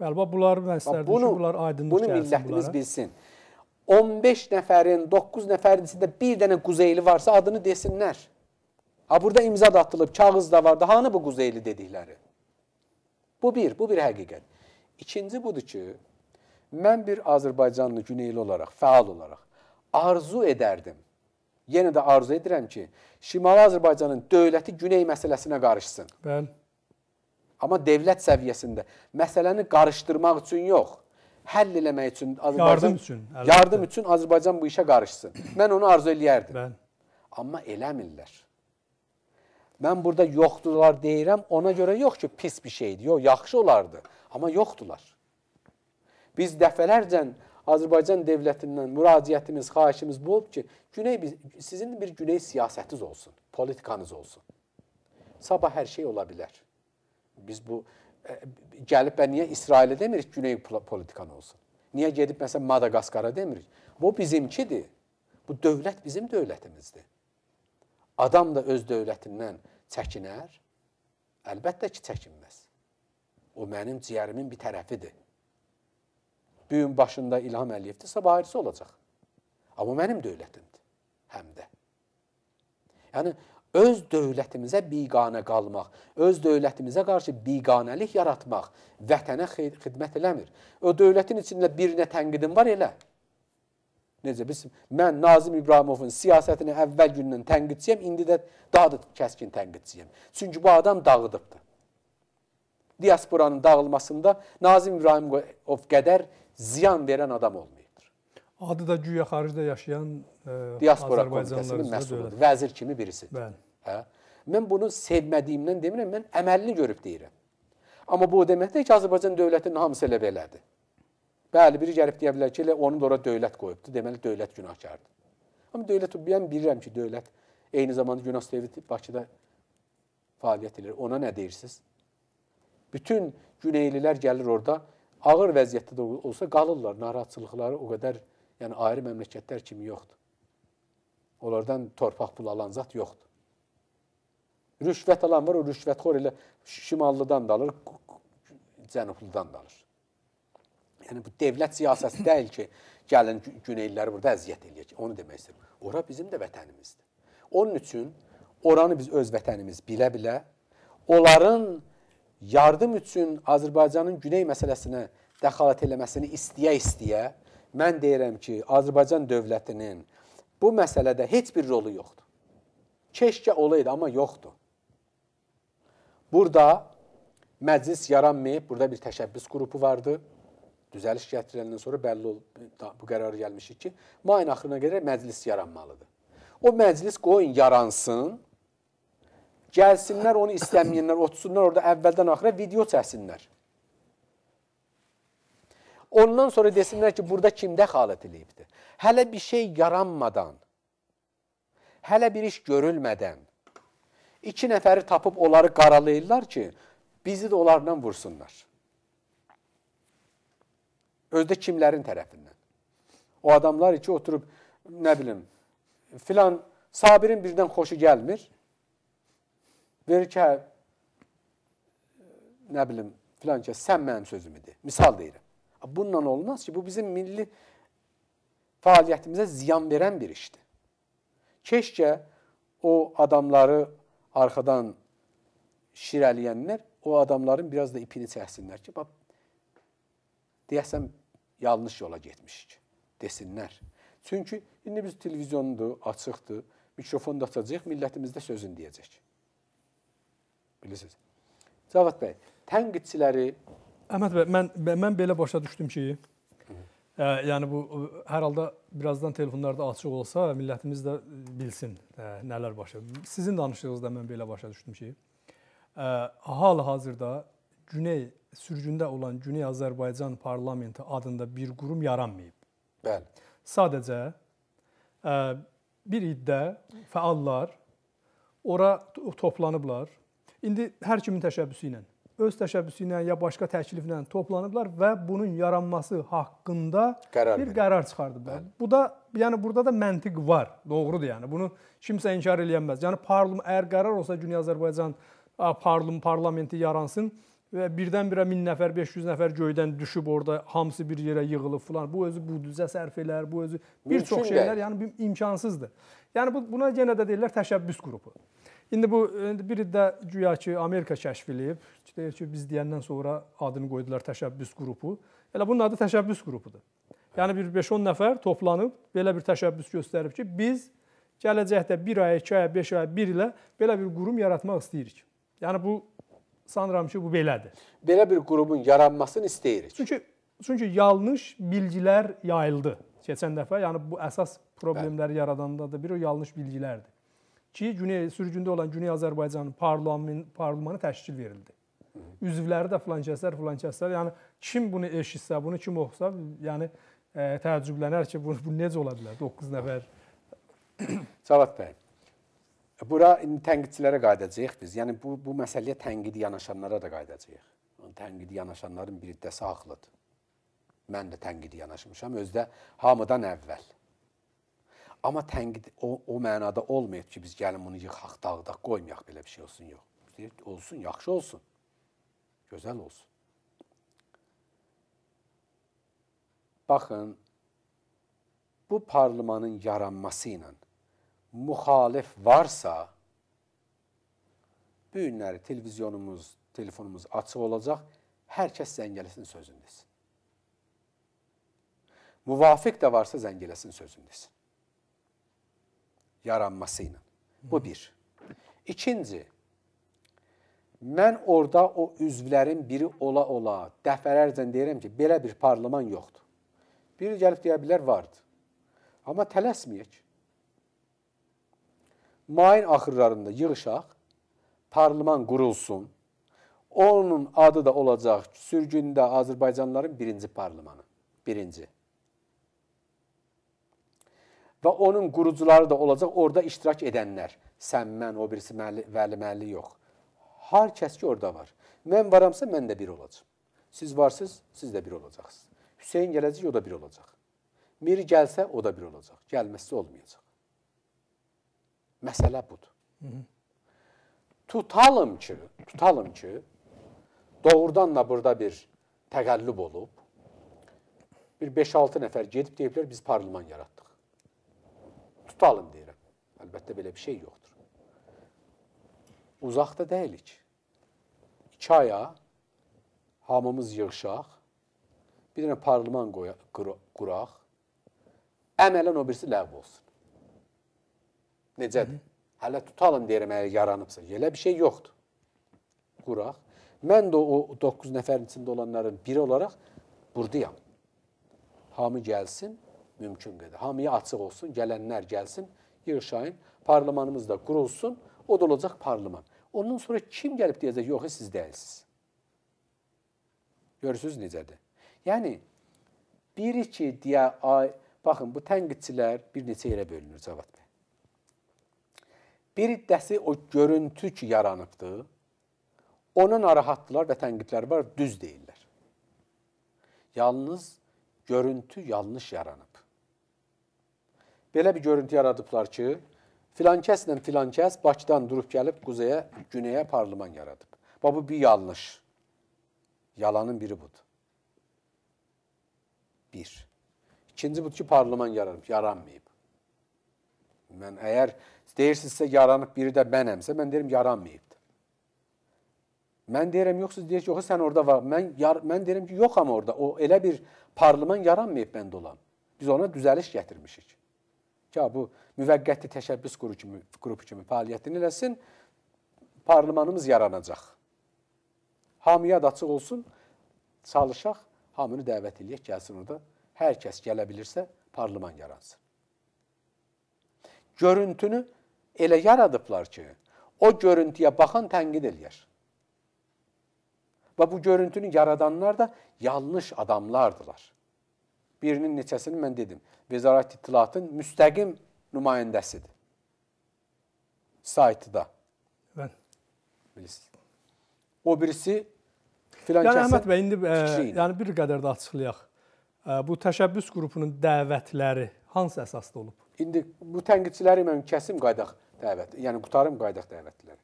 Bəli, bunlar mən istərdim bunu, ki, bunlar aydınlıq bunu gəlsin. Bunu millətimiz bunlara. bilsin. 15 nəfərin, 9 nəfərin içində bir dənə quzeyli varsa adını desinlər. Ha burada imza da atılıb, kağız da vardı. Hanı bu Quzeyli dedikləri? Bu bir, bu bir həqiqət. İkinci budur ki, mən bir Azərbaycanlı güneyli olaraq, fəal olaraq arzu edərdim. Yenə də arzu edirəm ki, Şimali Azərbaycanın dövləti güney məsələsinə qarışsın. Bəli. Amma dövlət səviyyəsində məsələni qarışdırmaq üçün yox, həll eləmək üçün Azərbaycan yardım üçün, əlbəttə. yardım üçün Azərbaycan bu işə qarışsın. Mən onu arzu eləyərdim. Bəli. Amma eləmirlər. Mən burada yoxdular deyirəm, ona görə yox ki, pis bir şeydir. Yox, yaxşı olardı, amma yoxdular. Biz dəfələrcə Azərbaycan dövlətindən müraciətimiz, xahişimiz bu olub ki, güney sizin bir güney siyasətiniz olsun, politikanız olsun. Sabah hər şey ola bilər. Biz bu ə, e, gəlib və niyə İsrailə demirik güney politikan olsun? Niyə gedib məsələn Madaqaskara demirik? Bu bizimkidir. Bu dövlət bizim dövlətimizdir. Adam da öz dövlətindən çəkinər? Əlbəttə ki, çəkinməz. O mənim ciyərimin bir tərəfidir. Bu gün başında İlham Əliyevdir, sabah ayrısı olacaq. Amma mənim dövlətimdir həm də. Yəni öz dövlətimizə biganə qalmaq, öz dövlətimizə qarşı biganəlik yaratmaq vətənə xidmət eləmir. O dövlətin içində birinə tənqidim var elə necə biz mən Nazim İbrahimovun siyasətini əvvəl gündən tənqidçiyəm, indi də daha da kəskin tənqidçiyəm. Çünki bu adam dağıdıbdı. Diasporanın dağılmasında Nazim İbrahimov qədər ziyan verən adam olmayıbdır. Adı da güya xaricdə yaşayan e, diaspora komitəsinin məsulidir, vəzir kimi birisidir. Bəli. Hə? Mən bunu sevmədiyimdən demirəm, mən əməlini görüb deyirəm. Amma bu o deməkdir ki, Azərbaycan dövlətinin hamısı elə belədir. Bəli, biri gəlib deyə bilər ki, elə onu da ora dövlət qoyubdu. Deməli dövlət günahkardır. Amma dövlət mən bilirəm ki, dövlət eyni zamanda Yunas Devlet Bakıda fəaliyyət edir. Ona nə deyirsiniz? Bütün Güneylilər gəlir orada ağır vəziyyətdə də olsa qalırlar. Narahatçılıqları o qədər, yəni ayrı məmləkətlər kimi yoxdur. Onlardan torpaq pulu alan zat yoxdur. Rüşvət alan var, o rüşvətxor elə şimallıdan da alır, cənubludan da alır. Yəni bu dövlət siyasəti deyil ki, gəlin güneyliləri burada əziyyət eləyək. Onu demək istəyirəm. Ora bizim də vətənimizdir. Onun üçün oranı biz öz vətənimiz bilə-bilə onların yardım üçün Azərbaycanın güney məsələsinə dəxalət eləməsini istəyə-istəyə mən deyirəm ki, Azərbaycan dövlətinin bu məsələdə heç bir rolu yoxdur. Keşkə olaydı, amma yoxdur. Burada məclis yaranmayıb, burada bir təşəbbüs qrupu vardı düzəliş gətiriləndən sonra bəlli olub bu qərara gəlmişik ki, mayın axırına qədər məclis yaranmalıdır. O məclis qoyun yaransın. Gəlsinlər, onu istəməyənlər otursunlar orada əvvəldən axıra video çəksinlər. Ondan sonra desinlər ki, burada kimdə xalət eləyibdi? Hələ bir şey yaranmadan, hələ bir iş görülmədən iki nəfəri tapıb onları qaralayırlar ki, bizi də onlardan vursunlar. Özdə kimlərin tərəfindən? O adamlar ki, oturub, nə bilim, filan Sabirin birdən xoşu gəlmir. Verir ki, hə, nə bilim, filan kəs, sən mənim sözümü de. Misal deyirəm. Bununla olmaz ki, bu bizim milli fəaliyyətimizə ziyan verən bir işdir. Keşkə o adamları arxadan şirəliyənlər o adamların biraz da ipini çəksinlər ki, bax deyəsən yanlış yola getmişik desinlər. Çünki indi biz televiziyondur, açıqdır, mikrofon da açacaq, millətimiz də sözünü deyəcək. Bilirsiniz? Cavad bəy, tənqidçiləri Əhməd bəy, mən mən belə başa düşdüm ki, Hı. E, ə, yəni bu e, hər halda birazdan telefonlarda açıq olsa, millətimiz də bilsin ə, e, nələr başa. Sizin danışdığınızda mən belə başa düşdüm ki, ə, hal-hazırda Güney sürgündə olan Güney Azərbaycan parlamenti adında bir qurum yaranmayıb. Bəli. Sadəcə e, bir iddə fəallar ora toplanıblar. İndi hər kimin təşəbbüsü ilə, öz təşəbbüsü ilə ya başqa təkliflə toplanıblar və bunun yaranması haqqında qərar bir qərar çıxardıblar. Bəli. Bu da yəni burada da məntiq var. Doğrudur yəni. Bunu kimsə inkar eləyə bilməz. Yəni parlament əgər qərar olsa Güney Azərbaycan parlament parlamenti yaransın, və birdən-birə 1000 nəfər, 500 nəfər göydən düşüb orada hamısı bir yerə yığılıb falan. Bu özü buduzə sərf elər, bu özü bir çox şeylər, yəni bir imkansızdır. Yəni bu buna yenə də deyirlər təşəbbüs qrupu. İndi bu bir iddə güya ki Amerika kəşf eləyib. Deyir ki biz deyəndən sonra adını qoydular təşəbbüs qrupu. Elə bunun adı təşəbbüs qrupudur. Yəni bir 5-10 nəfər toplanıb belə bir təşəbbüs göstərib ki, biz gələcəkdə 1 ay, 2 ay, 5 ay, 1 ilə belə bir qurum yaratmaq istəyirik. Yəni bu sanıram ki, bu belədir. Belə bir qrupun yaranmasını istəyirik. Çünki çünki yanlış bilgilər yayıldı keçən dəfə. Yəni bu əsas problemləri Bəli. yaradanda da bir o yanlış bilgilərdir. Ki, Güney sürgündə olan Güney Azərbaycanın parlament parlamentı təşkil verildi. Üzvləri də filan kəslər, filan kəslər. Yəni kim bunu eşitsə, bunu kim oxusa, yəni e, təəccüblənər ki, bu, bu necə ola bilər? 9 nəfər. Cavab bəy, E, bura indi tənqidçilərə qayıdacağıq biz. Yəni bu bu məsələyə tənqidi yanaşanlara da qayıdacağıq. Yəni tənqidi yanaşanların bir iddəsi haqlıdır. Mən də tənqidi yanaşmışam özdə hamıdan əvvəl. Amma tənqid o, o mənada olmayıb ki, biz gəlin bunu yıxaq, dağdaq, qoymayaq belə bir şey olsun, yox. Deyir, olsun, yaxşı olsun. Gözəl olsun. Baxın, bu parlamentın yaranması ilə müxalif varsa, bu günləri televizyonumuz, telefonumuz açıq olacaq, hər kəs zəng eləsin sözünü desin. Müvafiq də varsa zəng eləsin sözünü desin. Yaranması ilə. Bu bir. İkinci, mən orada o üzvlərin biri ola-ola dəfələrlə deyirəm ki, belə bir parlaman yoxdur. Biri gəlib deyə bilər, vardı. Amma tələsməyək mayın axırlarında yığışaq, parlaman qurulsun. Onun adı da olacaq sürgündə Azərbaycanlıların birinci parlamanı. Birinci. Və onun qurucuları da olacaq orada iştirak edənlər. Sən, mən, o birisi məli, Vəli Məlli yox. Hər kəs ki orada var. Mən varamsa mən də bir olacam. Siz varsınız, siz də bir olacaqsınız. Hüseyn gələcək, o da bir olacaq. Mir gəlsə, o da bir olacaq. Gəlməsə olmayacaq. Məsələ budur. Hı -hı. Tutalım ki, tutalım ki, doğrudan da burada bir təqəllüb olub. Bir 5-6 nəfər gedib deyiblər biz parlament yaratdıq. Tutalım deyirəm. Əlbəttə belə bir şey yoxdur. Uzaqda deyilik. 2 aya hamımız yığışaq. Bir dənə parlament qoya, quraq. Əmələn o birisi ləğv olsun necədir? Hələ tutalım deyirəm əgər yaranıbsa. Elə bir şey yoxdur. Quraq. Mən də o 9 nəfərin içində olanların biri olaraq burdayam. Hamı gəlsin, mümkün qədər. Hamıya açıq olsun, gələnlər gəlsin, yığışayın, parlamanımız da qurulsun, o da olacaq parlaman. Ondan sonra kim gəlib deyəcək, yox, siz deyilsiniz. Görürsünüz necədir? Yəni, biri ki, deyə, ay, baxın, bu tənqidçilər bir neçə yerə bölünür, Cavad Bey. Bir iddəsi o görüntü ki yaranıbdı. Ona narahatdılar və tənqidlər var, düz deyirlər. Yalnız görüntü yanlış yaranıb. Belə bir görüntü yaradıblar ki, filan kəslə filan kəs Bakıdan durub gəlib quzaya, günəyə parlaman yaradıb. Bax bu bir yanlış. Yalanın biri budur. Bir. İkinci budur ki, parlaman yaranıb, yaranmayıb. Mən əgər Deyirsinizsə yaranıb biri də mənəmsə, mən deyirəm yaranmayıbdır. Mən deyirəm yox, siz deyirsiniz yox, sən orada var. Mən yar, mən deyirəm ki, yoxam orada. O elə bir parlament yaranmayıb məndə olan. Biz ona düzəliş gətirmişik. Ki bu müvəqqəti təşəbbüs qrupu kimi, qrupu kimi fəaliyyətini eləsin. Parlamentimiz yaranacaq. Hamıya da açıq olsun. Çalışaq, hamını dəvət eləyək gəlsin orada. Hər kəs gələ bilirsə parlament yaransın. Görüntünü elə yaradıblar ki, o görüntüyə baxan tənqid eləyər. Və bu görüntünü yaradanlar da yanlış adamlardılar. Birinin neçəsini mən dedim. Vəzarət İttilatın müstəqim nümayəndəsidir. Saytda. Bəli. Bilirsiniz. O birisi filan yəni, kəsə. Yəni Əhməd bəy indi ə, e, yəni bir qədər də açıqlayaq. Ə, e, bu təşəbbüs qrupunun dəvətləri hansı əsasda olub? İndi bu tənqidçiləri mən kəsim qaydaq dəvət, yəni qutarım qaydaq dəvətləri.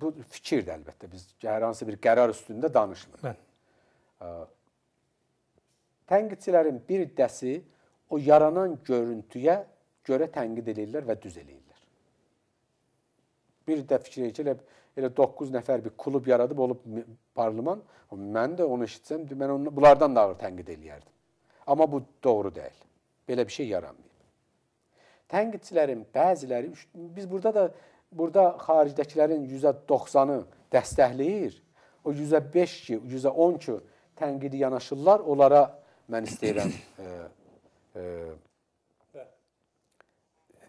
Bu fikirdir əlbəttə. Biz hər hansı bir qərar üstündə danışmırıq. Tənqidçilərin bir dəsi o yaranan görüntüyə görə tənqid eləyirlər və düz eləyirlər. Bir də fikir elə elə 9 nəfər bir klub yaradıb olub parlament, mən də onu eşitsəm, mən onu, bunlardan da ağır tənqid eləyərdim. Amma bu doğru deyil belə bir şey yaranmayıb. Tənqidçilərin bəziləri biz burada da burada xaricdəkilərin 90%-ı dəstəkləyir. O 5 ki, 10 ki tənqidi yanaşırlar, onlara mən istəyirəm e, e,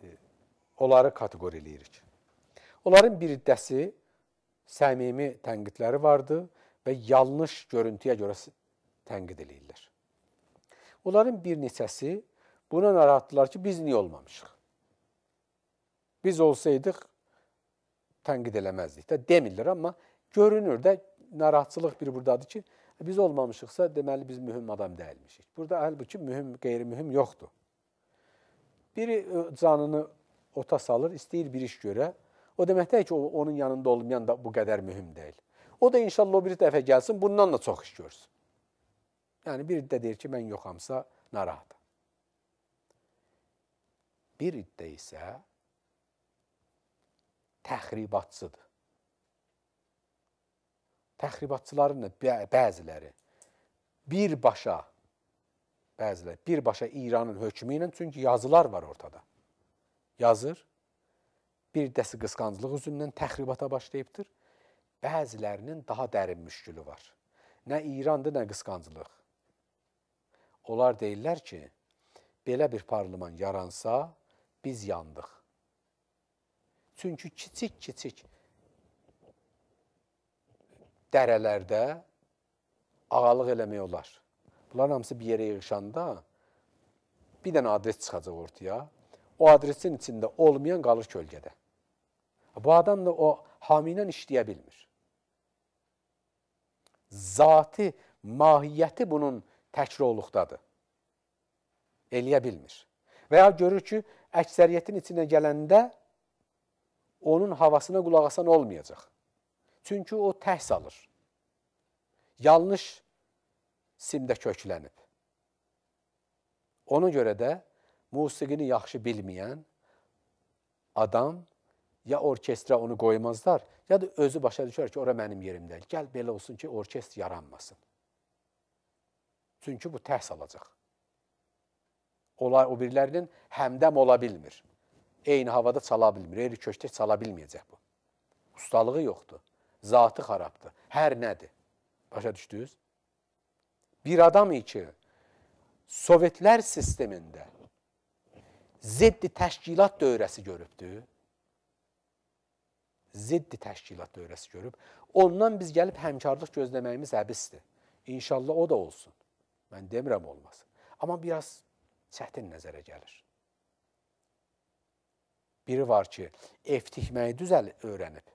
e, onları kateqoriyələyirik. Onların bir iddəsi səmimi tənqidləri vardı və yanlış görüntüyə görə tənqid eləyirlər. Onların bir neçəsi Buna narahatdılar ki, biz niyə olmamışıq? Biz olsaydıq, tənqid eləməzdik də demirlər, amma görünür də narahatçılıq bir burdadır ki, e, biz olmamışıqsa deməli biz mühüm adam dəyilmişik. Burada halbuki mühüm, qeyri-mühüm yoxdur. Biri e, canını ota salır, istəyir bir iş görə. O demək deyil ki, o, onun yanında olmayan da bu qədər mühüm deyil. O da inşallah o bir dəfə gəlsin, bundan da çox iş görsün. Yəni biri də deyir ki, mən yoxamsa narahatam bir iddə isə təxribatçıdır. Təxribatçıların bəziləri birbaşa bəziləri birbaşa İranın hökmü ilə çünki yazılar var ortada. Yazır. Bir dəsi qısqanclıq üzündən təxribata başlayıbdır. Bəzilərinin daha dərin müşkülü var. Nə İrandır, nə qısqanclıq. Onlar deyirlər ki, belə bir parlament yaransa, biz yandıq. Çünki kiçik-kiçik dərələrdə ağalıq eləmək olar. Bunların hamısı bir yerə yığışanda bir dənə adres çıxacaq ortaya. O adresin içində olmayan qalır kölgədə. Bu adam da o hamiylə işləyə bilmir. Zati, mahiyyəti bunun təkroğluqdadır. Eləyə bilmir. Və ya görür ki, əksəriyyətin içinə gələndə onun havasına qulaq asan olmayacaq. Çünki o təh salır. Yanlış simdə köklənib. Ona görə də musiqini yaxşı bilməyən adam ya orkestra onu qoymazlar, ya da özü başa düşər ki, ora mənim yerim deyil. Gəl belə olsun ki, orkestr yaranmasın. Çünki bu təh salacaq olay o birilərinin həmdəm ola bilmir. Eyni havada çala bilmir, eyni köşdə çala bilməyəcək bu. Ustalığı yoxdur, zatı xarabdır, hər nədir. Başa düşdünüz? Bir adam ki, Sovetlər sistemində ziddi təşkilat dövrəsi görübdür. Ziddi təşkilat dövrəsi görüb. Ondan biz gəlib həmkarlıq gözləməyimiz əbisdir. İnşallah o da olsun. Mən demirəm olmasın. Amma biraz çətin nəzərə gəlir. Biri var ki, ev tikməyi düzəl öyrənib.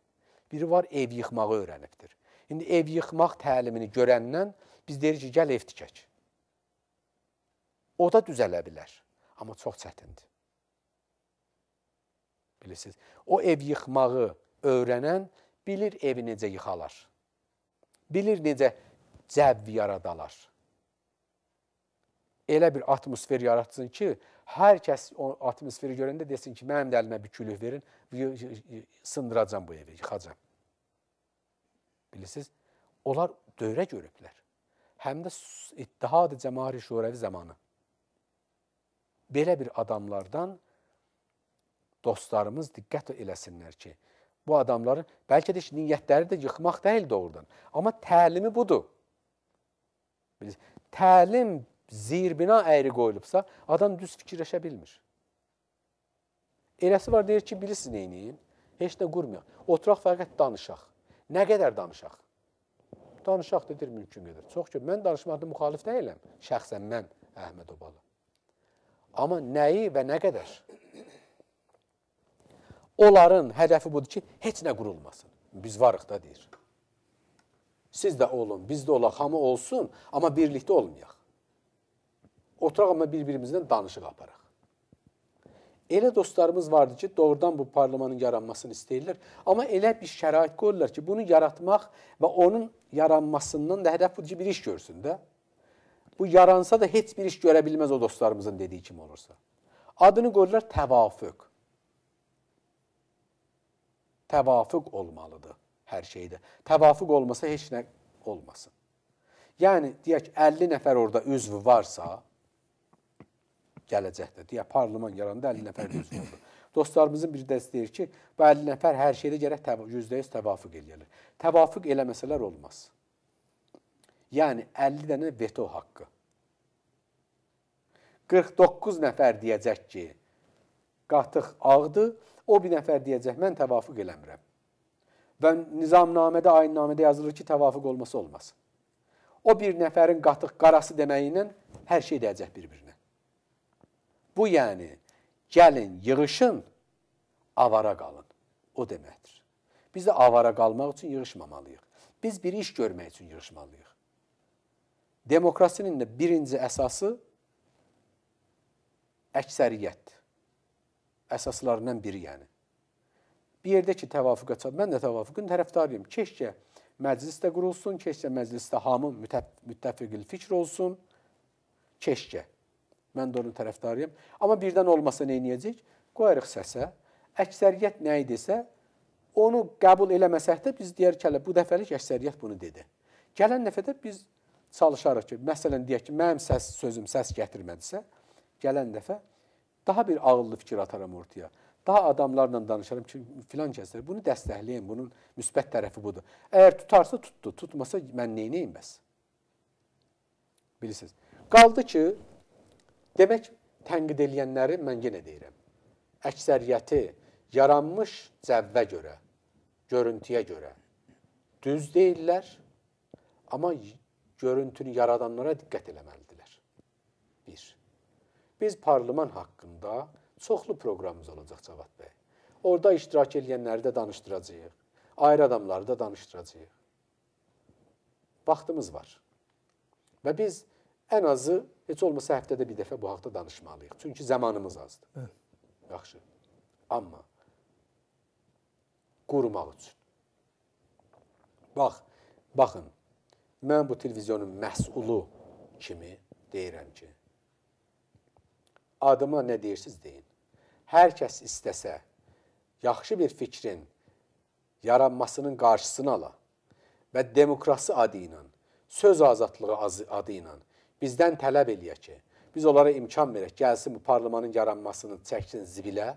Biri var ev yıxmağı öyrənibdir. İndi ev yıxmaq təlimini görəndən biz deyirik ki, gəl ev tikək. O da düzələ bilər, amma çox çətindir. Bilirsiniz, o ev yıxmağı öyrənən bilir evi necə yıxalar. Bilir necə cəvv yaradalar elə bir atmosfer yaratsın ki, hər kəs o atmosferi görəndə desin ki, mənim də əlimə bir külük verin, sındıracam bu evi, yıxacam. Bilirsiniz, onlar dövrə görüblər. Həm də İttihad-ı Cəmari Şurəvi zamanı. Belə bir adamlardan dostlarımız diqqət eləsinlər ki, bu adamların bəlkə də niyyətləri də yıxmaq deyil doğrudan, amma təlimi budur. Bilirsiniz, təlim zir bina əyri qoyulubsa, adam düz fikirləşə bilmir. Eləsi var, deyir ki, bilirsiniz neyiniyin? Heç nə qurmayaq. Oturaq fəqət danışaq. Nə qədər danışaq? Danışaq dedir mümkün qədər. Çox ki, mən danışmaqda müxalif deyiləm. Şəxsən mən, Əhməd Obalı. Amma nəyi və nə qədər? Onların hədəfi budur ki, heç nə qurulmasın. Biz varıq da deyir. Siz də olun, biz də olaq, hamı olsun, amma birlikdə olmayaq oturaq amma bir-birimizdən danışıq aparaq. Elə dostlarımız vardı ki, doğrudan bu parlamanın yaranmasını istəyirlər, amma elə bir şərait qoyurlar ki, bunu yaratmaq və onun yaranmasından da hədəf budur ki, bir iş görsün də. Bu yaransa da heç bir iş görə bilməz o dostlarımızın dediyi kimi olursa. Adını qoyurlar təvafüq. Təvafüq olmalıdır hər şeydə. Təvafüq olmasa heç nə olmasın. Yəni deyək 50 nəfər orada üzv varsa, gələcəkdə. Deyə parlament yaranda 50 nəfər düzgün oldu. Dostlarımızın biri də istəyir ki, bu 50 nəfər hər şeydə gərək %100 təvafüq eləyirlər. Təvafüq eləməsələr olmaz. Yəni 50 dənə veto haqqı. 49 nəfər deyəcək ki, qatıq ağdır, o bir nəfər deyəcək mən təvafüq eləmirəm. Və nizamnamədə, ayinnamədə yazılır ki, təvafüq olması olmaz. O bir nəfərin qatıq qarası deməyi ilə hər şey deyəcək bir-birinə. Bu yəni gəlin, yığışın, avara qalın. O deməkdir. Biz də avara qalmaq üçün yığışmamalıyıq. Biz bir iş görmək üçün yığışmalıyıq. Demokrasinin də birinci əsası əksəriyyətdir. Əsaslarından biri yəni. Bir yerdə ki, təvafüqa çatır. Mən də təvafüqün tərəfdarıyam. Keşkə məclis də qurulsun, keşkə məclisdə hamı müttəfiqil fikr olsun. Keşkə. Mən də onun tərəfdarıyam. Amma birdən olmasa nə edəcək? Qoyarıq səsə. Əksəriyyət nə idisə, onu qəbul eləməsək də biz deyərik ki, bu dəfəlik əksəriyyət bunu dedi. Gələn dəfədə biz çalışarıq ki, məsələn deyək ki, mənim səs sözüm səs gətirmədisə, gələn dəfə daha bir ağıllı fikir ataram ortaya. Daha adamlarla danışaram ki, filan kəslər bunu dəstəkləyin, bunun müsbət tərəfi budur. Əgər tutarsa tutdu, tutmasa mən nə edeyim bəs? Bilirsiniz. Qaldı ki, Demək, tənqid eləyənləri mən yenə deyirəm. Əksəriyyəti yaranmış cəvvə görə, görüntüyə görə düz deyirlər, amma görüntünü yaradanlara diqqət eləməlidirlər. Bir, biz parlaman haqqında çoxlu proqramımız olacaq Cavad bəy. Orada iştirak edənləri də danışdıracağıq. Ayrı adamları da danışdıracağıq. Vaxtımız var. Və biz ən azı heç olmasa həftədə bir dəfə bu haqda danışmalıyıq. Çünki zamanımız azdır. Hə. Yaxşı. Amma qorumaq üçün. Bax, baxın. Mən bu televiziyonun məhsulu kimi deyirəm ki, adıma nə deyirsiz deyin. Hər kəs istəsə yaxşı bir fikrin yaranmasının qarşısını ala və demokrasi adı ilə, söz azadlığı adı ilə bizdən tələb eləyək ki, biz onlara imkan verək, gəlsin bu parlamanın yaranmasını çəksin zibilə,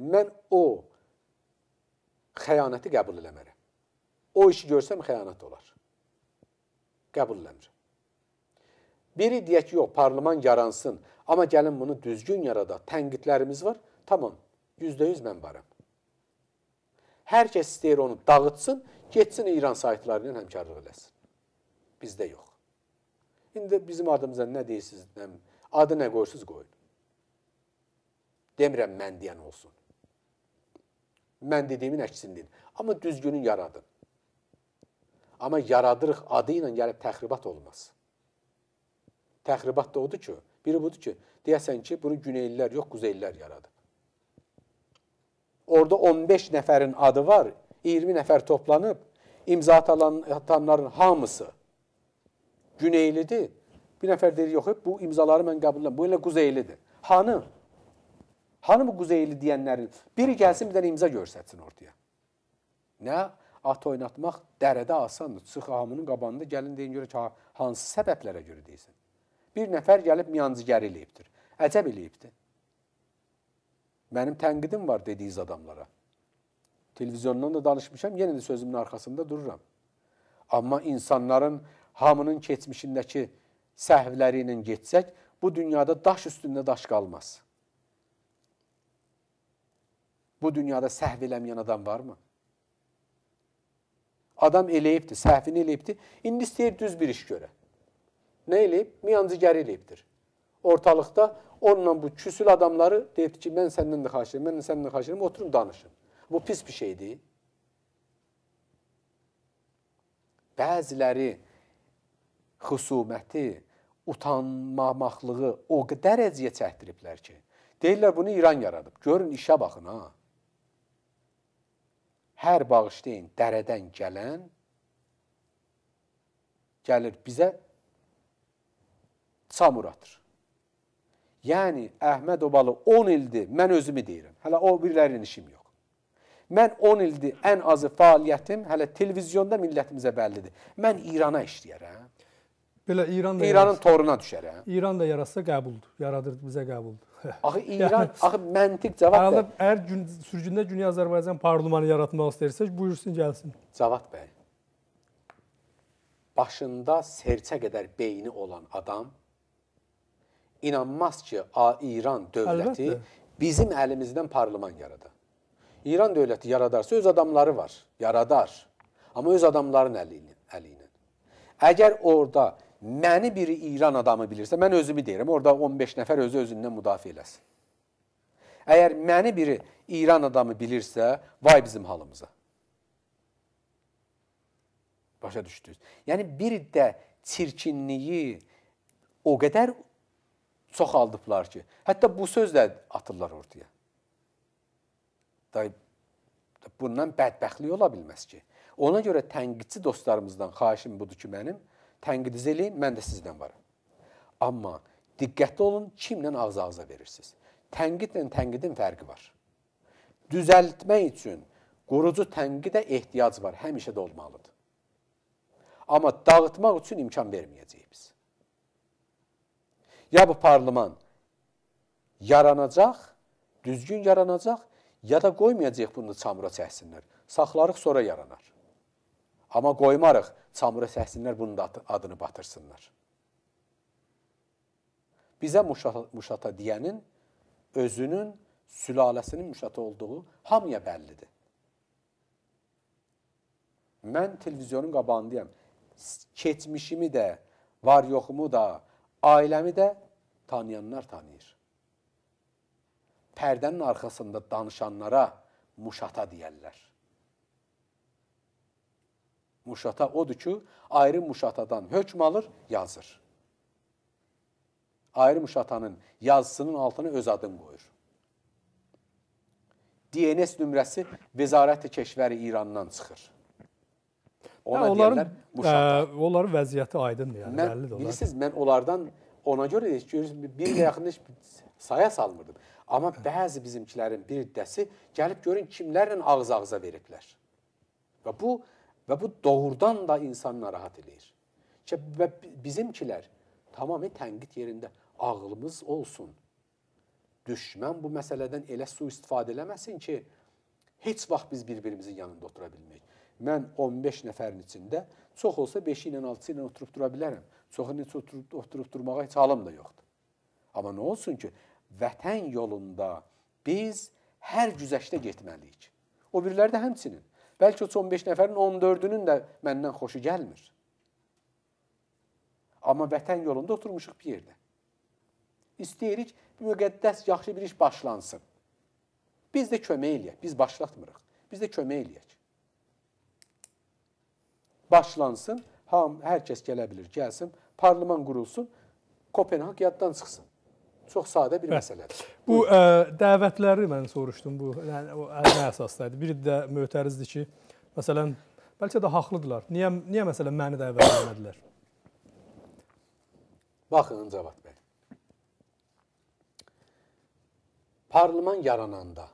mən o xəyanəti qəbul eləmərəm. O işi görsəm xəyanət olar. Qəbul eləmirəm. Biri deyək ki, yox, parlaman yaransın, amma gəlin bunu düzgün yarada, tənqidlərimiz var, tamam, %100 mən varam. Hər kəs istəyir onu dağıtsın, getsin İran saytları ilə həmkarlıq eləsin. Bizdə yox. İndi bizim adımıza nə deyirsiniz, nə, adı nə qoyursunuz, qoyun. Demirəm mən deyən olsun. Mən dediyimin əksini deyin. Amma düzgünü yaradın. Amma yaradırıq adı ilə gəlib yəni təxribat olmaz. Təxribat da odur ki, biri budur ki, deyəsən ki, bunu güneyllər yox, quzeyllər yaradıb. Orada 15 nəfərin adı var, 20 nəfər toplanıb, imza atanların hamısı Güneylidir. Bir nəfər deyir, yox, bu imzaları mən qəbul edirəm. Bu elə Quzeylidir. Hanı? Hanı bu Quzeyli deyənlərin? Biri gəlsin, bir dənə imza görsətsin ortaya. Nə? At oynatmaq dərədə asandır. Sıxamının qabağında gəlin deyin görə ki, hansı səbəblərə görə deyilsin. Bir nəfər gəlib miyancıgər eləyibdir. Əcəb eləyibdir. Mənim tənqidim var dediyiz adamlara. Televizyondan da danışmışam, yenə də sözümün arxasında dururam. Amma insanların hamının keçmişindəki səhvləri ilə getsək, bu dünyada daş üstündə daş qalmaz. Bu dünyada səhv eləməyən adam varmı? Adam eləyibdir, səhvini eləyibdir. İndi istəyir düz bir iş görə. Nə eləyib? Miyancıgər eləyibdir. Ortalıqda onunla bu küsül adamları deyibdir ki, mən səndən də xahiş edirəm, mən səndən də xahiş edirəm, oturun danışın. Bu pis bir şeydir. Bəziləri xüsuməti, utanmamaqlığı o dərəcəyə çəkdiriblər ki, deyirlər bunu İran yaradıb. Görün işə baxın ha. Hər bağışlayın dərədən gələn gəlir bizə çamur atır. Yəni Əhməd Obalı 10 ildir mən özümü deyirəm. Hələ o birilərinin işim yox. Mən 10 ildir ən azı fəaliyyətim hələ televizyonda millətimizə bəllidir. Mən İrana işləyərəm. Belə İran da İranın toruna düşər hə. İran da yaratsa qəbuldur. Yaradır bizə qəbuldur. Axı İran, yəni, axı məntiq cavab bəy. Əgər hər gün sürgündə Dünya Azərbaycan parlamenti yaratmaq istəyirsək, buyursun gəlsin. Cavab bəy. Başında serçə qədər beyni olan adam inanmaz ki, İran dövləti Əlbəttə. bizim əlimizdən parlament yaradar. İran dövləti yaradarsa öz adamları var, yaradar. Amma öz adamların əli ilə. Əgər orada məni bir İran adamı bilirsə, mən özümü deyirəm, orada 15 nəfər özü özündən müdafiə eləsin. Əgər məni biri İran adamı bilirsə, vay bizim halımıza. Başa düşdünüz? Yəni bir də çirkinliyi o qədər çoxaldıblar ki, hətta bu sözlə atırlar ortaya. Day bundan bədbəxtlik ola bilməz ki. Ona görə tənqidçi dostlarımızdan xahişim budur ki, mənim tənqidinizi eləyin, mən də sizdən varam. Amma diqqətli olun, kimlə ağız-ağıza verirsiniz. Tənqidlə tənqidin fərqi var. Düzəltmək üçün qurucu tənqidə ehtiyac var, həmişə də olmalıdır. Amma dağıtmaq üçün imkan verməyəcəyik biz. Ya bu parlament yaranacaq, düzgün yaranacaq, ya da qoymayacaq bunu çamura çəksinlər. Saxlarıq sonra yaranar. Amma qoymarıq çamura səhsinlər bunun da adını batırsınlar. Bizə muşata, muşata deyənin özünün sülaləsinin müşata olduğu hamıya bəllidir. Mən televizyonun qabağındayam. Keçmişimi də, var yoxumu da, ailəmi də tanıyanlar tanıyır. Pərdənin arxasında danışanlara muşata deyərlər. Muşata odur ki, ayrı muşatadan hökm alır, yazır. Ayrı muşatanın yazısının altına öz adını qoyur. DNS nömrəsi Vəzarət-i Keşvəri İrandan çıxır. Ona hə, onların, deyirlər, ə, e, onların vəziyyəti aydındır, yəni mən, bəllidir. Bilirsiniz, mən onlardan ona görə heç görürsünüz, bir ilə yaxın heç saya salmırdım. Amma bəzi bizimkilərin bir dəsi gəlib görün kimlərlə ağız-ağıza veriblər. Və bu Və bu doğrudan da insanı narahat eləyir. Ki bizimkilər tamamilə tənqid yerində ağlımız olsun. Düşmən bu məsələdən elə su istifadə eləməsin ki, heç vaxt biz bir-birimizin yanında otura bilməyik. Mən 15 nəfərin içində çox olsa 5 ilə 6 ilə oturub dura bilərəm. Çoxunu heç oturub, oturub durmağa heç halım da yoxdur. Amma nə olsun ki, vətən yolunda biz hər güzəştə getməliyik. O birləri də həmçinin Bəlkə o son 5 nəfərin 14-ünün də məndən xoşu gəlmir. Amma vətən yolunda oturmuşuq bir yerdə. İstəyirik müqəddəs yaxşı bir iş başlansın. Biz də kömək eləyək. Biz başlatmırıq. Biz də kömək eləyək. Başlansın, ham hər kəs gələ bilir, gəlsin, parlament qurulsun, Kopenhag yaddan çıxsın. Çox sadə bir Bəli. məsələdir. Bu ə, e, dəvətləri mən soruşdum bu. Yəni o nə əsasda idi? Biri də mötərizdir ki, məsələn, bəlkə də haqlıdılar. Niyə niyə məsələn məni dəvət etmədilər? Baxın Cavad bəy. Parlament yarananda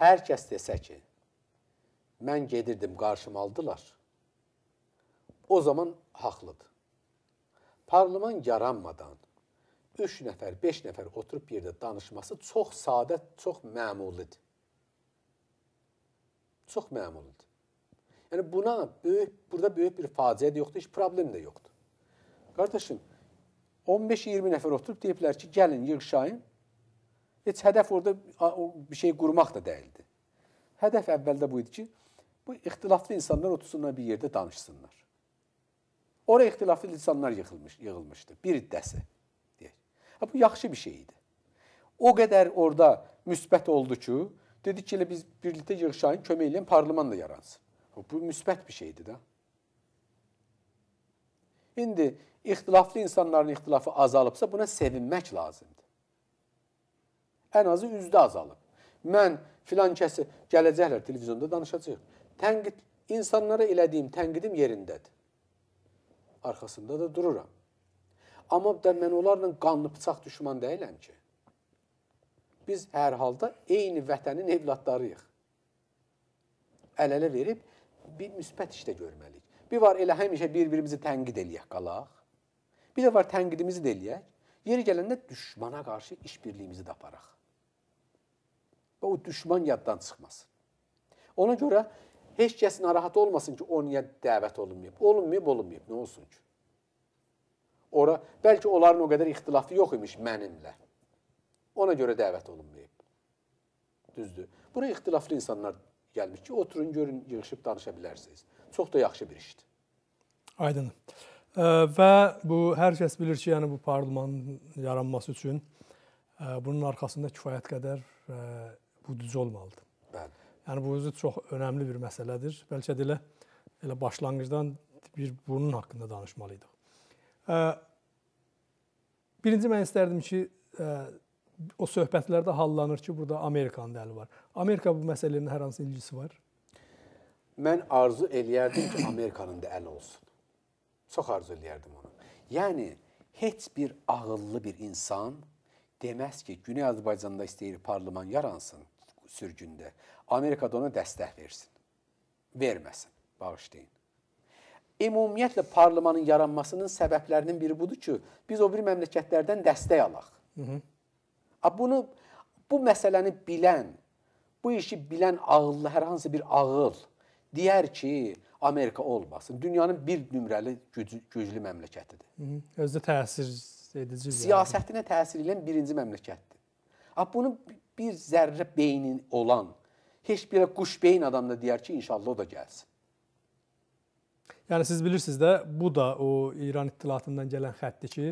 hər kəs desə ki, mən gedirdim, qarşım aldılar. O zaman haqlıdır. Parlament yaranmadan 3 nəfər, 5 nəfər oturub bir yerdə danışması çox sadə, çox məmulidir. Çox məmulidir. Yəni buna böyük, burada böyük bir faciə də yoxdur, heç problem də yoxdur. Qardaşım, 15-20 nəfər oturub deyiblər ki, gəlin yığışayın. Heç hədəf orada bir şey qurmaq da dəyildi. Hədəf əvvəldə bu idi ki, bu ixtilaflı insanlar otursunlar bir yerdə danışsınlar. Oraya ixtilaflı insanlar yığılmış, yığılmışdı. Bir iddəsi. Bu yaxşı bir şey idi. O qədər orada müsbət oldu ki, dedik ki, elə biz birlikdə yığışayın, kömək eləyən parlament da yaransın. Bu müsbət bir şeydir də. İndi ixtilaflı insanların ixtilafı azalıbsa buna sevinmək lazımdır. Ən azı üzdə azalıb. Mən filan kəsi gələcəklər televiziyonda danışacaq. Tənqid insanlara elədiyim tənqidim yerindədir. Arxasında da dururam. Amma da mən onlarla qanlı bıçaq düşman deyiləm ki. Biz hər halda eyni vətənin evladlarıyıq. Əl-ələ verib bir müsbət işdə görməliyik. Bir var elə həmişə bir-birimizi tənqid eləyək qalaq. Bir də var tənqidimizi də eləyək. Yeri gələndə düşmana qarşı işbirliyimizi də aparaq. Və o düşman yaddan çıxmasın. Ona görə heç kəs narahat olmasın ki, o niyə dəvət olunmayıb. Olunmayıb, olunmayıb, nə olsun ki? Ora, bəlkə onların o qədər ixtilafı yox imiş mənimlə. Ona görə dəvət olunmayıb. Düzdür. Bura ixtilaflı insanlar gəlmiş ki, oturun, görün, yığışıb danışa bilərsiniz. Çox da yaxşı bir işdir. Aydın. Və bu hər kəs bilir ki, yəni bu parlamentın yaranması üçün e, bunun arxasında kifayət qədər e, budc olmalıdır. Bəli. Yəni bu özü çox önəmli bir məsələdir. Bəlkə də elə elə başlanğıcdan bir bunun haqqında danışmalıydıq. Birinci mən istərdim ki, o söhbətlərdə hallanır ki, burada Amerikanın da əli var. Amerika bu məsələnin hər hansı ilgisi var? Mən arzu eləyərdim ki, Amerikanın da əli olsun. Çox arzu eləyərdim onu. Yəni heç bir ağıllı bir insan deməz ki, Güney Azərbaycanda istəyir parlament yaransın sürgündə. Amerika da ona dəstək versin. Verməsin. Bağışlayın. Ümumiyyətlə parlamentın yaranmasının səbəblərinin biri budur ki, biz o bir məmləkətlərdən dəstək alaq. Hı -hı. A bunu bu məsələni bilən, bu işi bilən ağıllı hər hansı bir ağıl deyər ki, Amerika olmasın. Dünyanın bir nömrəli güclü, güclü məmləkətidir. Hı -hı. Özü təsir edici. Siyasətinə yəni. təsir edən birinci məmləkətdir. A bunu bir zərrə beynin olan heç bir quş beyin adam da deyər ki, inşallah o da gəlsin. Yəni siz bilirsiniz də, bu da o İran ittilatından gələn xəttdir ki,